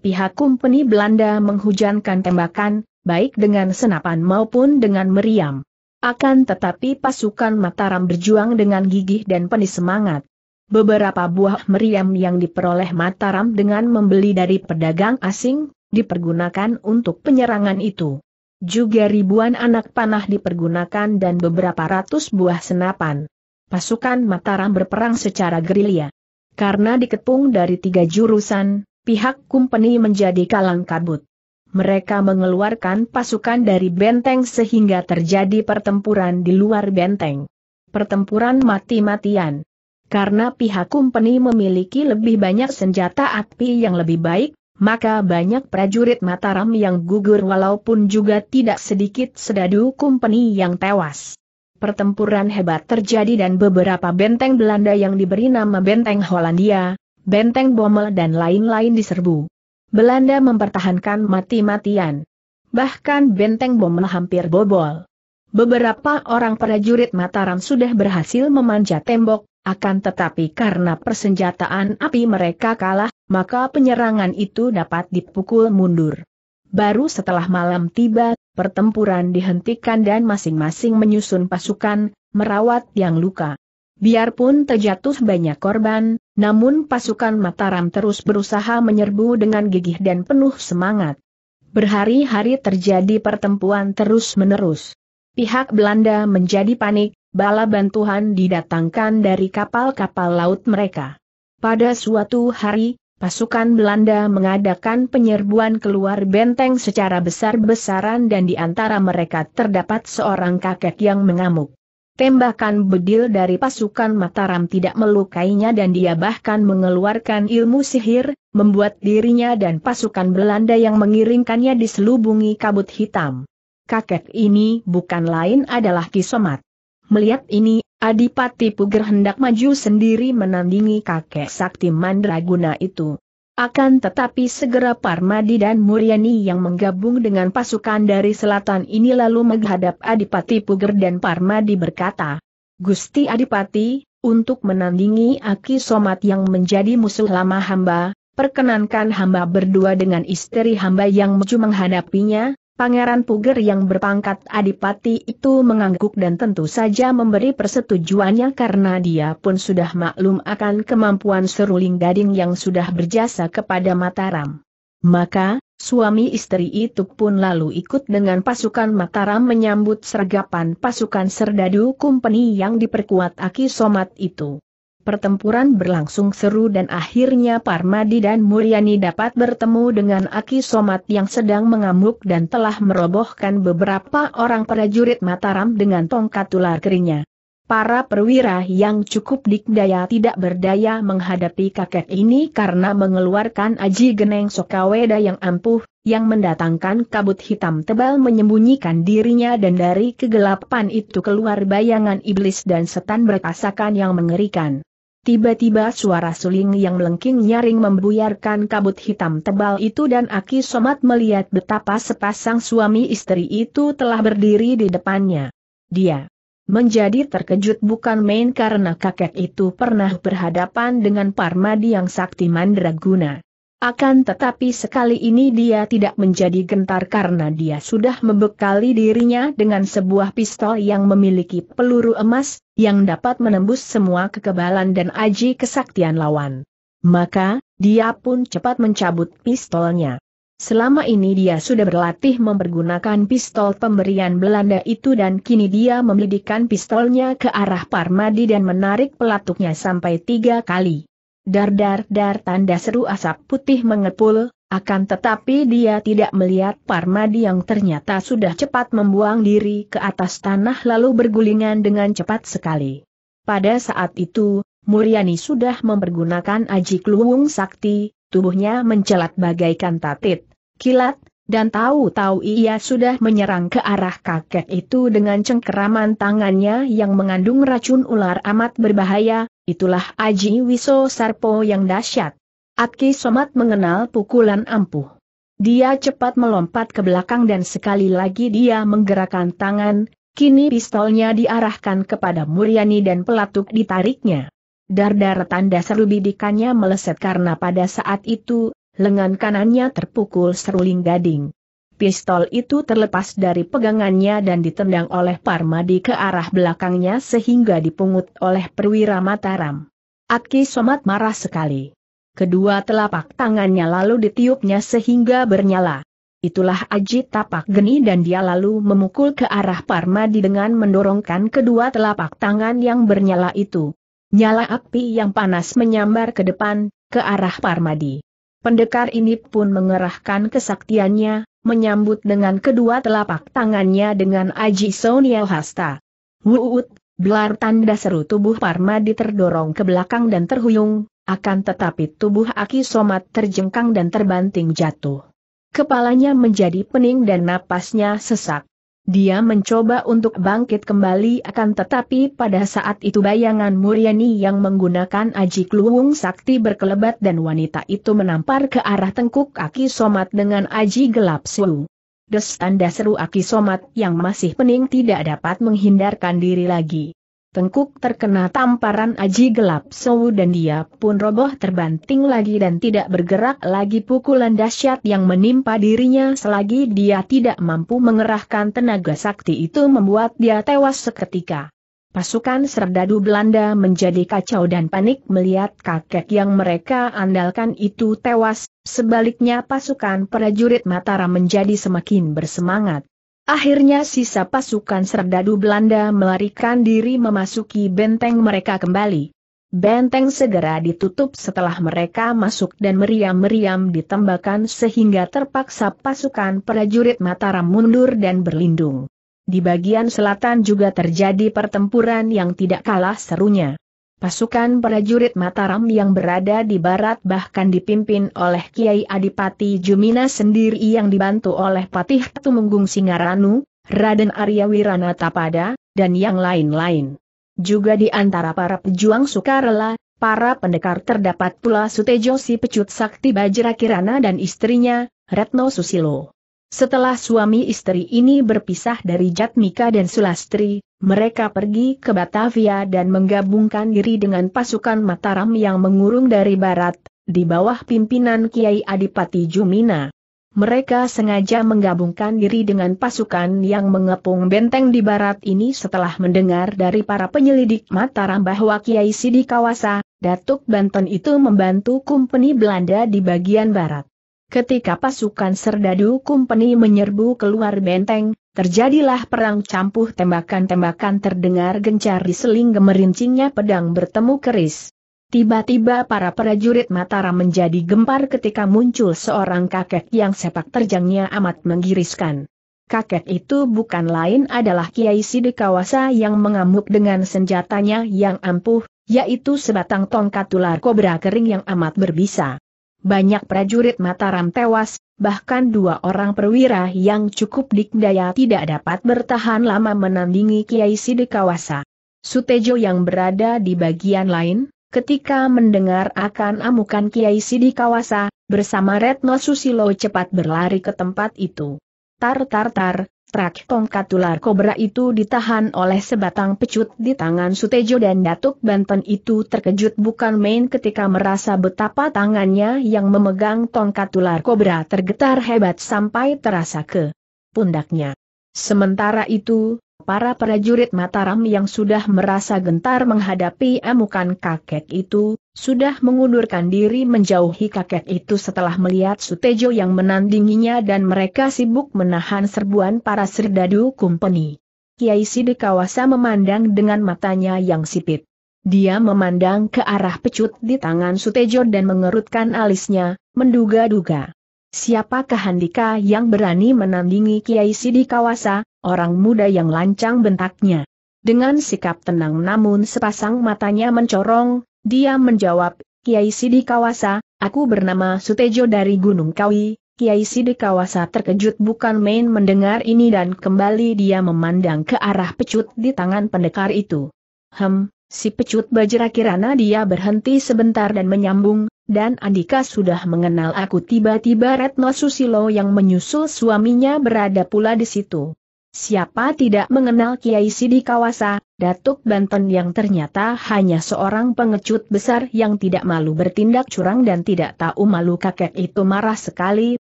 Speaker 1: Pihak Kumpeni Belanda menghujankan tembakan, baik dengan senapan maupun dengan meriam. Akan tetapi pasukan Mataram berjuang dengan gigih dan penuh semangat. Beberapa buah meriam yang diperoleh Mataram dengan membeli dari pedagang asing, dipergunakan untuk penyerangan itu. Juga ribuan anak panah dipergunakan dan beberapa ratus buah senapan. Pasukan Mataram berperang secara gerilya. Karena dikepung dari tiga jurusan, pihak kumpeni menjadi kalang kabut. Mereka mengeluarkan pasukan dari benteng sehingga terjadi pertempuran di luar benteng. Pertempuran mati-matian. Karena pihak kumpeni memiliki lebih banyak senjata api yang lebih baik, maka banyak prajurit Mataram yang gugur walaupun juga tidak sedikit sedadu kumpeni yang tewas. Pertempuran hebat terjadi dan beberapa benteng Belanda yang diberi nama Benteng Hollandia, Benteng Bommel dan lain-lain diserbu. Belanda mempertahankan mati-matian. Bahkan Benteng Bommel hampir bobol. Beberapa orang prajurit Mataram sudah berhasil memanjat tembok, akan tetapi karena persenjataan api mereka kalah, maka penyerangan itu dapat dipukul mundur. Baru setelah malam tiba, pertempuran dihentikan dan masing-masing menyusun pasukan, merawat yang luka. Biarpun terjatuh banyak korban, namun pasukan Mataram terus berusaha menyerbu dengan gigih dan penuh semangat. Berhari-hari terjadi pertempuran terus-menerus. Pihak Belanda menjadi panik, bala bantuan didatangkan dari kapal-kapal laut mereka. Pada suatu hari, pasukan Belanda mengadakan penyerbuan keluar benteng secara besar-besaran dan di antara mereka terdapat seorang kakek yang mengamuk. Tembakan bedil dari pasukan Mataram tidak melukainya dan dia bahkan mengeluarkan ilmu sihir, membuat dirinya dan pasukan Belanda yang mengiringkannya diselubungi kabut hitam kakek ini bukan lain adalah Kisomat. Melihat ini, Adipati Puger hendak maju sendiri menandingi kakek sakti mandraguna itu. Akan tetapi segera Parmadi dan Muriani yang menggabung dengan pasukan dari selatan ini lalu menghadap Adipati Puger dan Parmadi berkata, Gusti Adipati, untuk menandingi Aki Somat yang menjadi musuh lama hamba, perkenankan hamba berdua dengan istri hamba yang maju menghadapinya, Pangeran Puger yang berpangkat adipati itu mengangguk dan tentu saja memberi persetujuannya karena dia pun sudah maklum akan kemampuan seruling gading yang sudah berjasa kepada Mataram. Maka, suami istri itu pun lalu ikut dengan pasukan Mataram menyambut sergapan pasukan Serdadu kumpeni yang diperkuat Aki Somat itu. Pertempuran berlangsung seru dan akhirnya Parmadi dan Muryani dapat bertemu dengan Aki Somat yang sedang mengamuk dan telah merobohkan beberapa orang prajurit Mataram dengan tongkat ular keringnya. Para perwira yang cukup dikdaya tidak berdaya menghadapi kakek ini karena mengeluarkan aji geneng sokaweda yang ampuh, yang mendatangkan kabut hitam tebal menyembunyikan dirinya dan dari kegelapan itu keluar bayangan iblis dan setan berkasakan yang mengerikan. Tiba-tiba suara suling yang melengking nyaring membuyarkan kabut hitam tebal itu dan Aki Somat melihat betapa sepasang suami istri itu telah berdiri di depannya. Dia menjadi terkejut bukan main karena kakek itu pernah berhadapan dengan Parmadi yang sakti mandraguna. Akan tetapi sekali ini dia tidak menjadi gentar karena dia sudah membekali dirinya dengan sebuah pistol yang memiliki peluru emas, yang dapat menembus semua kekebalan dan aji kesaktian lawan. Maka, dia pun cepat mencabut pistolnya. Selama ini dia sudah berlatih mempergunakan pistol pemberian Belanda itu dan kini dia memelidikan pistolnya ke arah Parmadi dan menarik pelatuknya sampai tiga kali. Dar-dar-dar tanda seru asap putih mengepul, akan tetapi dia tidak melihat Parmadi yang ternyata sudah cepat membuang diri ke atas tanah lalu bergulingan dengan cepat sekali. Pada saat itu, Muriani sudah mempergunakan aji kluwung sakti, tubuhnya mencelat bagaikan tatit, kilat, dan tahu-tahu ia sudah menyerang ke arah kakek itu dengan cengkeraman tangannya yang mengandung racun ular amat berbahaya, Itulah Aji Wiso Sarpo yang dahsyat. Atki Somat mengenal pukulan ampuh. Dia cepat melompat ke belakang dan sekali lagi dia menggerakkan tangan, kini pistolnya diarahkan kepada Muryani dan pelatuk ditariknya. Dardar tanda seru bidikannya meleset karena pada saat itu, lengan kanannya terpukul seruling gading. Pistol itu terlepas dari pegangannya dan ditendang oleh Parmadi ke arah belakangnya sehingga dipungut oleh perwira Mataram. Aki Somat marah sekali. Kedua telapak tangannya lalu ditiupnya sehingga bernyala. Itulah Aji Tapak Geni dan dia lalu memukul ke arah Parmadi dengan mendorongkan kedua telapak tangan yang bernyala itu. Nyala api yang panas menyambar ke depan, ke arah Parmadi. Pendekar ini pun mengerahkan kesaktiannya, menyambut dengan kedua telapak tangannya dengan Aji Sonia Hasta. Wuut, belar tanda seru tubuh Parmadi terdorong ke belakang dan terhuyung, akan tetapi tubuh Aki Somat terjengkang dan terbanting jatuh. Kepalanya menjadi pening dan napasnya sesak. Dia mencoba untuk bangkit kembali akan tetapi pada saat itu bayangan Muryani yang menggunakan aji kluwung sakti berkelebat dan wanita itu menampar ke arah tengkuk Aki Somat dengan aji gelap suhu. Des tanda seru Aki Somat yang masih pening tidak dapat menghindarkan diri lagi. Tengkuk terkena tamparan aji gelap Sowu dan dia pun roboh terbanting lagi dan tidak bergerak lagi pukulan dahsyat yang menimpa dirinya selagi dia tidak mampu mengerahkan tenaga sakti itu membuat dia tewas seketika. Pasukan serdadu Belanda menjadi kacau dan panik melihat kakek yang mereka andalkan itu tewas, sebaliknya pasukan prajurit Mataram menjadi semakin bersemangat. Akhirnya sisa pasukan serdadu Belanda melarikan diri memasuki benteng mereka kembali. Benteng segera ditutup setelah mereka masuk dan meriam-meriam ditembakkan sehingga terpaksa pasukan prajurit Mataram mundur dan berlindung. Di bagian selatan juga terjadi pertempuran yang tidak kalah serunya. Pasukan prajurit Mataram yang berada di barat bahkan dipimpin oleh Kiai Adipati Jumina sendiri yang dibantu oleh Patih Tumenggung Singaranu, Raden Arya Wiranata Pada, dan yang lain-lain. Juga di antara para pejuang sukarela, para pendekar terdapat pula Sutejo si pecut sakti Bajra Kirana dan istrinya, Retno Susilo. Setelah suami istri ini berpisah dari Jatmika dan Sulastri, mereka pergi ke Batavia dan menggabungkan diri dengan pasukan Mataram yang mengurung dari barat, di bawah pimpinan Kiai Adipati Jumina. Mereka sengaja menggabungkan diri dengan pasukan yang mengepung benteng di barat ini setelah mendengar dari para penyelidik Mataram bahwa Kiai Sidikawasa, Datuk Banten itu membantu kumpeni Belanda di bagian barat. Ketika pasukan Serdadu Kumpeni menyerbu keluar benteng, terjadilah perang campuh tembakan-tembakan terdengar gencar di seling gemerincingnya pedang bertemu keris. Tiba-tiba para prajurit Mataram menjadi gempar ketika muncul seorang kakek yang sepak terjangnya amat menggiriskan. Kakek itu bukan lain adalah Kiai Sidikawasa yang mengamuk dengan senjatanya yang ampuh, yaitu sebatang tongkat ular kobra kering yang amat berbisa banyak prajurit Mataram tewas, bahkan dua orang perwira yang cukup dikdaya tidak dapat bertahan lama menandingi Kiai Sidikawasa. Sutejo yang berada di bagian lain, ketika mendengar akan amukan Kiai Sidikawasa, bersama Retno Susilo cepat berlari ke tempat itu. Tar tar tar, Trak tongkat ular kobra itu ditahan oleh sebatang pecut di tangan Sutejo dan Datuk Banten itu terkejut bukan main ketika merasa betapa tangannya yang memegang tongkat ular kobra tergetar hebat sampai terasa ke pundaknya. Sementara itu, para prajurit Mataram yang sudah merasa gentar menghadapi amukan kakek itu, sudah mengundurkan diri menjauhi kakek itu setelah melihat Sutejo yang menandinginya dan mereka sibuk menahan serbuan para serdadu kumpeni. Kiai Sidikawasa memandang dengan matanya yang sipit. Dia memandang ke arah pecut di tangan Sutejo dan mengerutkan alisnya, menduga-duga. Siapakah Handika yang berani menandingi Kiai Sidikawasa, orang muda yang lancang bentaknya? Dengan sikap tenang namun sepasang matanya mencorong, dia menjawab, Kiai Sidi Kawasa, aku bernama Sutejo dari Gunung Kawi, Kiai Sidi Kawasa terkejut bukan main mendengar ini dan kembali dia memandang ke arah pecut di tangan pendekar itu. Hem, si pecut bajra kirana dia berhenti sebentar dan menyambung, dan Andika sudah mengenal aku tiba-tiba Retno Susilo yang menyusul suaminya berada pula di situ. Siapa tidak mengenal Kiai Sidi Kawasa, Datuk Banten yang ternyata hanya seorang pengecut besar yang tidak malu bertindak curang dan tidak tahu malu kakek itu marah sekali,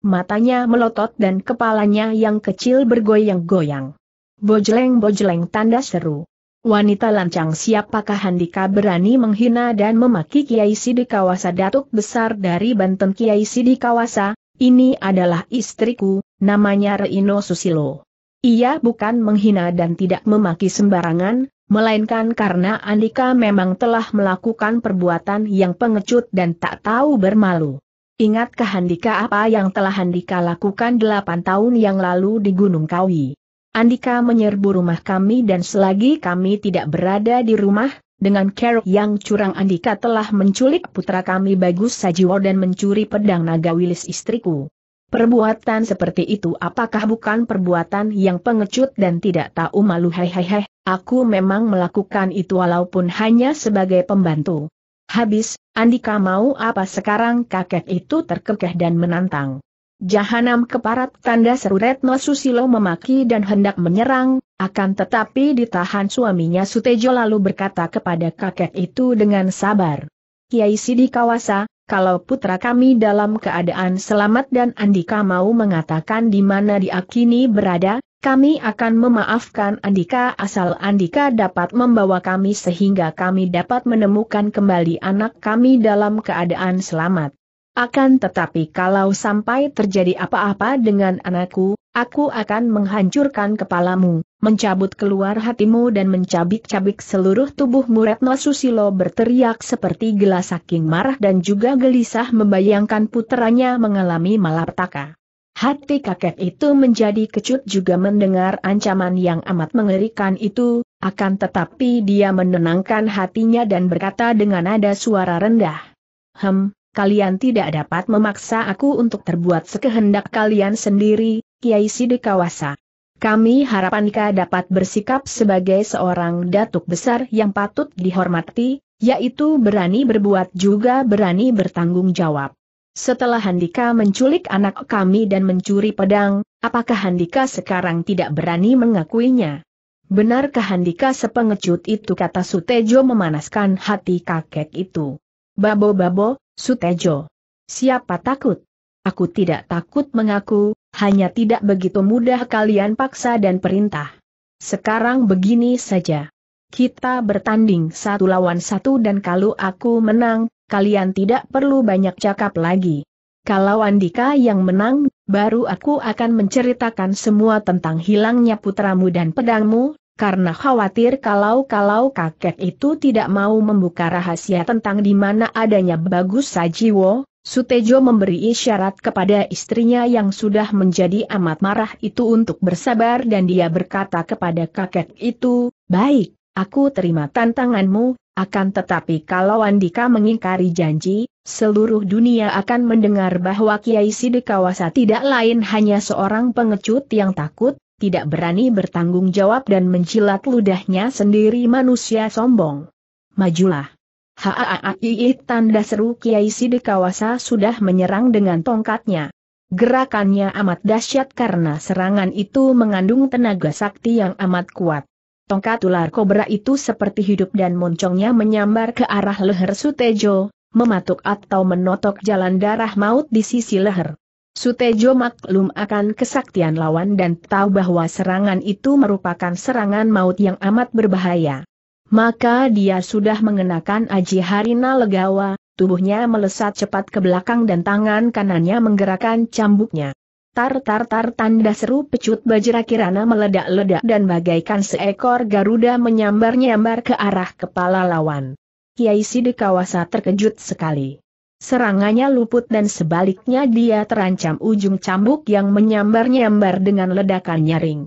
Speaker 1: matanya melotot dan kepalanya yang kecil bergoyang-goyang. Bojleng-bojleng tanda seru. Wanita lancang siapakah Handika berani menghina dan memaki Kiai Sidi Kawasa Datuk Besar dari Banten Kiai Sidi Kawasa, ini adalah istriku, namanya Reino Susilo. Ia bukan menghina dan tidak memaki sembarangan, melainkan karena Andika memang telah melakukan perbuatan yang pengecut dan tak tahu bermalu. Ingatkah Andika apa yang telah Andika lakukan delapan tahun yang lalu di Gunung Kawi? Andika menyerbu rumah kami dan selagi kami tidak berada di rumah, dengan kerok yang curang Andika telah menculik putra kami Bagus Sajiwo dan mencuri pedang naga wilis istriku. Perbuatan seperti itu apakah bukan perbuatan yang pengecut dan tidak tahu malu hehehe, aku memang melakukan itu walaupun hanya sebagai pembantu. Habis, Andika mau apa sekarang kakek itu terkekeh dan menantang. Jahanam keparat tanda seru Retno Susilo memaki dan hendak menyerang, akan tetapi ditahan suaminya Sutejo lalu berkata kepada kakek itu dengan sabar. Kiai Sidi Kawasa, kalau putra kami dalam keadaan selamat dan Andika mau mengatakan di mana dia kini berada, kami akan memaafkan Andika asal Andika dapat membawa kami sehingga kami dapat menemukan kembali anak kami dalam keadaan selamat. Akan tetapi kalau sampai terjadi apa-apa dengan anakku, aku akan menghancurkan kepalamu, mencabut keluar hatimu dan mencabik-cabik seluruh tubuhmu Retno Susilo berteriak seperti gelas saking marah dan juga gelisah membayangkan putranya mengalami malapetaka. Hati kakek itu menjadi kecut juga mendengar ancaman yang amat mengerikan itu, akan tetapi dia menenangkan hatinya dan berkata dengan nada suara rendah. Hem, kalian tidak dapat memaksa aku untuk terbuat sekehendak kalian sendiri, Kiai Sidikawasa. Kami harapan harapankah dapat bersikap sebagai seorang datuk besar yang patut dihormati, yaitu berani berbuat juga berani bertanggung jawab. Setelah Handika menculik anak kami dan mencuri pedang, apakah Handika sekarang tidak berani mengakuinya? Benarkah Handika sepengecut itu kata Sutejo memanaskan hati kakek itu? Babo-babo, Sutejo. Siapa takut? Aku tidak takut mengaku, hanya tidak begitu mudah kalian paksa dan perintah. Sekarang begini saja. Kita bertanding satu lawan satu dan kalau aku menang, kalian tidak perlu banyak cakap lagi. Kalau Andika yang menang, baru aku akan menceritakan semua tentang hilangnya putramu dan pedangmu, karena khawatir kalau-kalau kakek itu tidak mau membuka rahasia tentang di mana adanya Bagus Sajiwo, Sutejo memberi isyarat kepada istrinya yang sudah menjadi amat marah itu untuk bersabar dan dia berkata kepada kakek itu, Baik, aku terima tantanganmu, akan tetapi kalau Andika mengingkari janji, seluruh dunia akan mendengar bahwa Kiai Sidikawasa tidak lain hanya seorang pengecut yang takut, tidak berani bertanggung jawab dan menjilat ludahnya sendiri manusia sombong. Majulah. Haaaii! tanda seru Kiai Sidikawasa sudah menyerang dengan tongkatnya. Gerakannya amat dahsyat karena serangan itu mengandung tenaga sakti yang amat kuat. Tongkat ular kobra itu seperti hidup dan moncongnya menyambar ke arah leher Sutejo, mematuk atau menotok jalan darah maut di sisi leher. Sutejo maklum akan kesaktian lawan dan tahu bahwa serangan itu merupakan serangan maut yang amat berbahaya. Maka dia sudah mengenakan Aji Harina Legawa, tubuhnya melesat cepat ke belakang dan tangan kanannya menggerakkan cambuknya. Tar tar tar tanda seru pecut bajra kirana meledak-ledak dan bagaikan seekor garuda menyambar-nyambar ke arah kepala lawan. Kiai Sidikawasa terkejut sekali. Serangannya luput dan sebaliknya dia terancam ujung cambuk yang menyambar-nyambar dengan ledakan nyaring.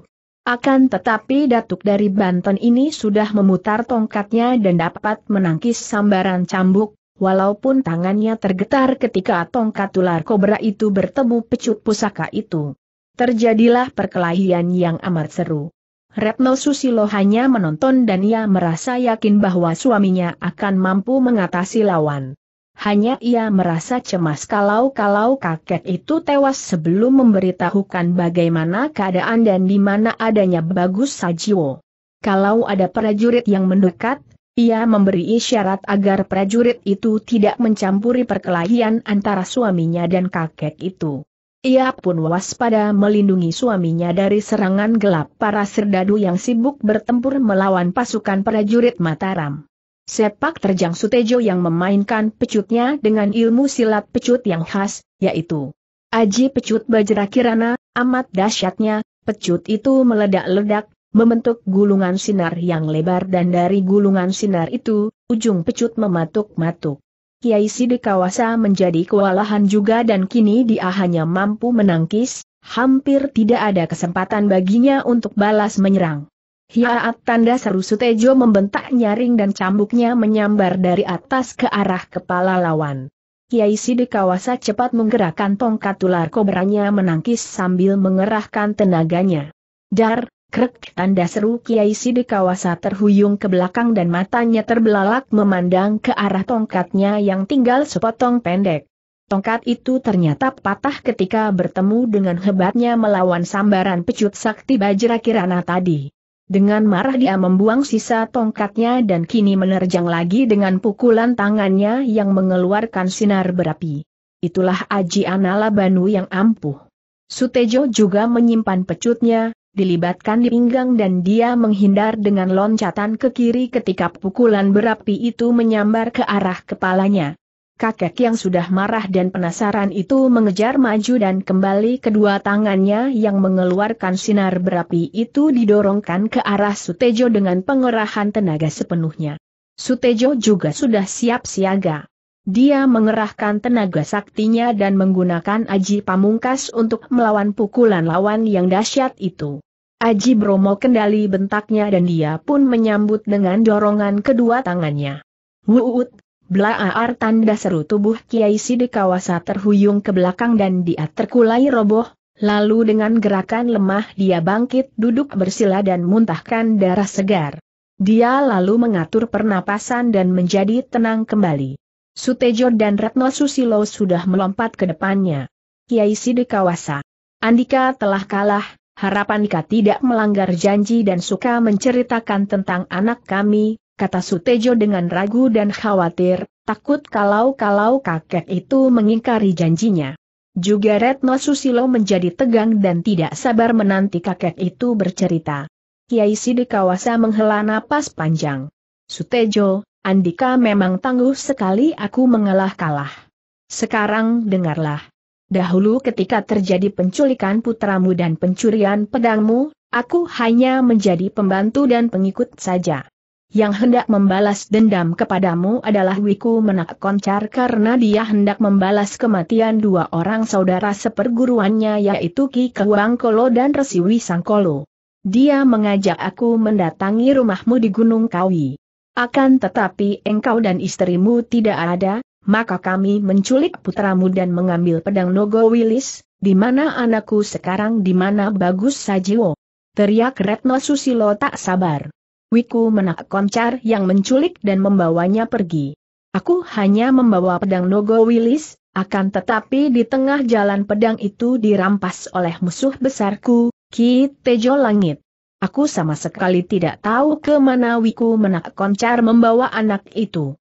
Speaker 1: Akan tetapi datuk dari Banten ini sudah memutar tongkatnya dan dapat menangkis sambaran cambuk, walaupun tangannya tergetar ketika tongkat ular kobra itu bertemu pecuk pusaka itu. Terjadilah perkelahian yang amat seru. Retno Susilo hanya menonton dan ia merasa yakin bahwa suaminya akan mampu mengatasi lawan. Hanya ia merasa cemas kalau-kalau kakek itu tewas sebelum memberitahukan bagaimana keadaan dan di mana adanya Bagus Sajiwo. Kalau ada prajurit yang mendekat, ia memberi isyarat agar prajurit itu tidak mencampuri perkelahian antara suaminya dan kakek itu. Ia pun waspada melindungi suaminya dari serangan gelap para serdadu yang sibuk bertempur melawan pasukan prajurit Mataram. Sepak terjang Sutejo yang memainkan pecutnya dengan ilmu silat pecut yang khas, yaitu Aji pecut bajra kirana, amat dahsyatnya, pecut itu meledak-ledak, membentuk gulungan sinar yang lebar dan dari gulungan sinar itu, ujung pecut mematuk-matuk. Kiai Sidikawasa menjadi kewalahan juga dan kini dia hanya mampu menangkis, hampir tidak ada kesempatan baginya untuk balas menyerang. Hiaat ya, tanda seru Sutejo membentak nyaring dan cambuknya menyambar dari atas ke arah kepala lawan. Kiai Sidikawasa Kawasa cepat menggerakkan tongkat ular kobranya menangkis sambil mengerahkan tenaganya. Dar, krek tanda seru Kiai Sidikawasa Kawasa terhuyung ke belakang dan matanya terbelalak memandang ke arah tongkatnya yang tinggal sepotong pendek. Tongkat itu ternyata patah ketika bertemu dengan hebatnya melawan sambaran pecut sakti Bajra Kirana tadi. Dengan marah dia membuang sisa tongkatnya dan kini menerjang lagi dengan pukulan tangannya yang mengeluarkan sinar berapi. Itulah Aji Anala Banu yang ampuh. Sutejo juga menyimpan pecutnya, dilibatkan di pinggang dan dia menghindar dengan loncatan ke kiri ketika pukulan berapi itu menyambar ke arah kepalanya kakek yang sudah marah dan penasaran itu mengejar maju dan kembali kedua tangannya yang mengeluarkan sinar berapi itu didorongkan ke arah Sutejo dengan pengerahan tenaga sepenuhnya. Sutejo juga sudah siap siaga. Dia mengerahkan tenaga saktinya dan menggunakan Aji Pamungkas untuk melawan pukulan lawan yang dahsyat itu. Aji Bromo kendali bentaknya dan dia pun menyambut dengan dorongan kedua tangannya. Wuut, Blaar tanda seru tubuh Kiai Sidikawasa terhuyung ke belakang dan dia terkulai roboh, lalu dengan gerakan lemah dia bangkit duduk bersila dan muntahkan darah segar. Dia lalu mengatur pernapasan dan menjadi tenang kembali. Sutejo dan Retno Susilo sudah melompat ke depannya. Kiai Sidikawasa. Andika telah kalah, harapan Andika tidak melanggar janji dan suka menceritakan tentang anak kami, kata Sutejo dengan ragu dan khawatir, takut kalau-kalau kakek itu mengingkari janjinya. Juga Retno Susilo menjadi tegang dan tidak sabar menanti kakek itu bercerita. Kiai Sidikawasa menghela napas panjang. Sutejo, Andika memang tangguh sekali aku mengalah kalah. Sekarang dengarlah. Dahulu ketika terjadi penculikan putramu dan pencurian pedangmu, aku hanya menjadi pembantu dan pengikut saja. Yang hendak membalas dendam kepadamu adalah Wiku Menak Koncar karena dia hendak membalas kematian dua orang saudara seperguruannya yaitu Ki Kolo dan Resi Wisangkolo. Dia mengajak aku mendatangi rumahmu di Gunung Kawi. Akan tetapi engkau dan istrimu tidak ada, maka kami menculik putramu dan mengambil pedang Nogo Wilis, di mana anakku sekarang di mana bagus Sajiwo. Teriak Retno Susilo tak sabar. Wiku menak koncar yang menculik dan membawanya pergi. Aku hanya membawa pedang Nogo Wilis, akan tetapi di tengah jalan pedang itu dirampas oleh musuh besarku, Ki Tejo Langit. Aku sama sekali tidak tahu ke mana Wiku menak koncar membawa anak itu.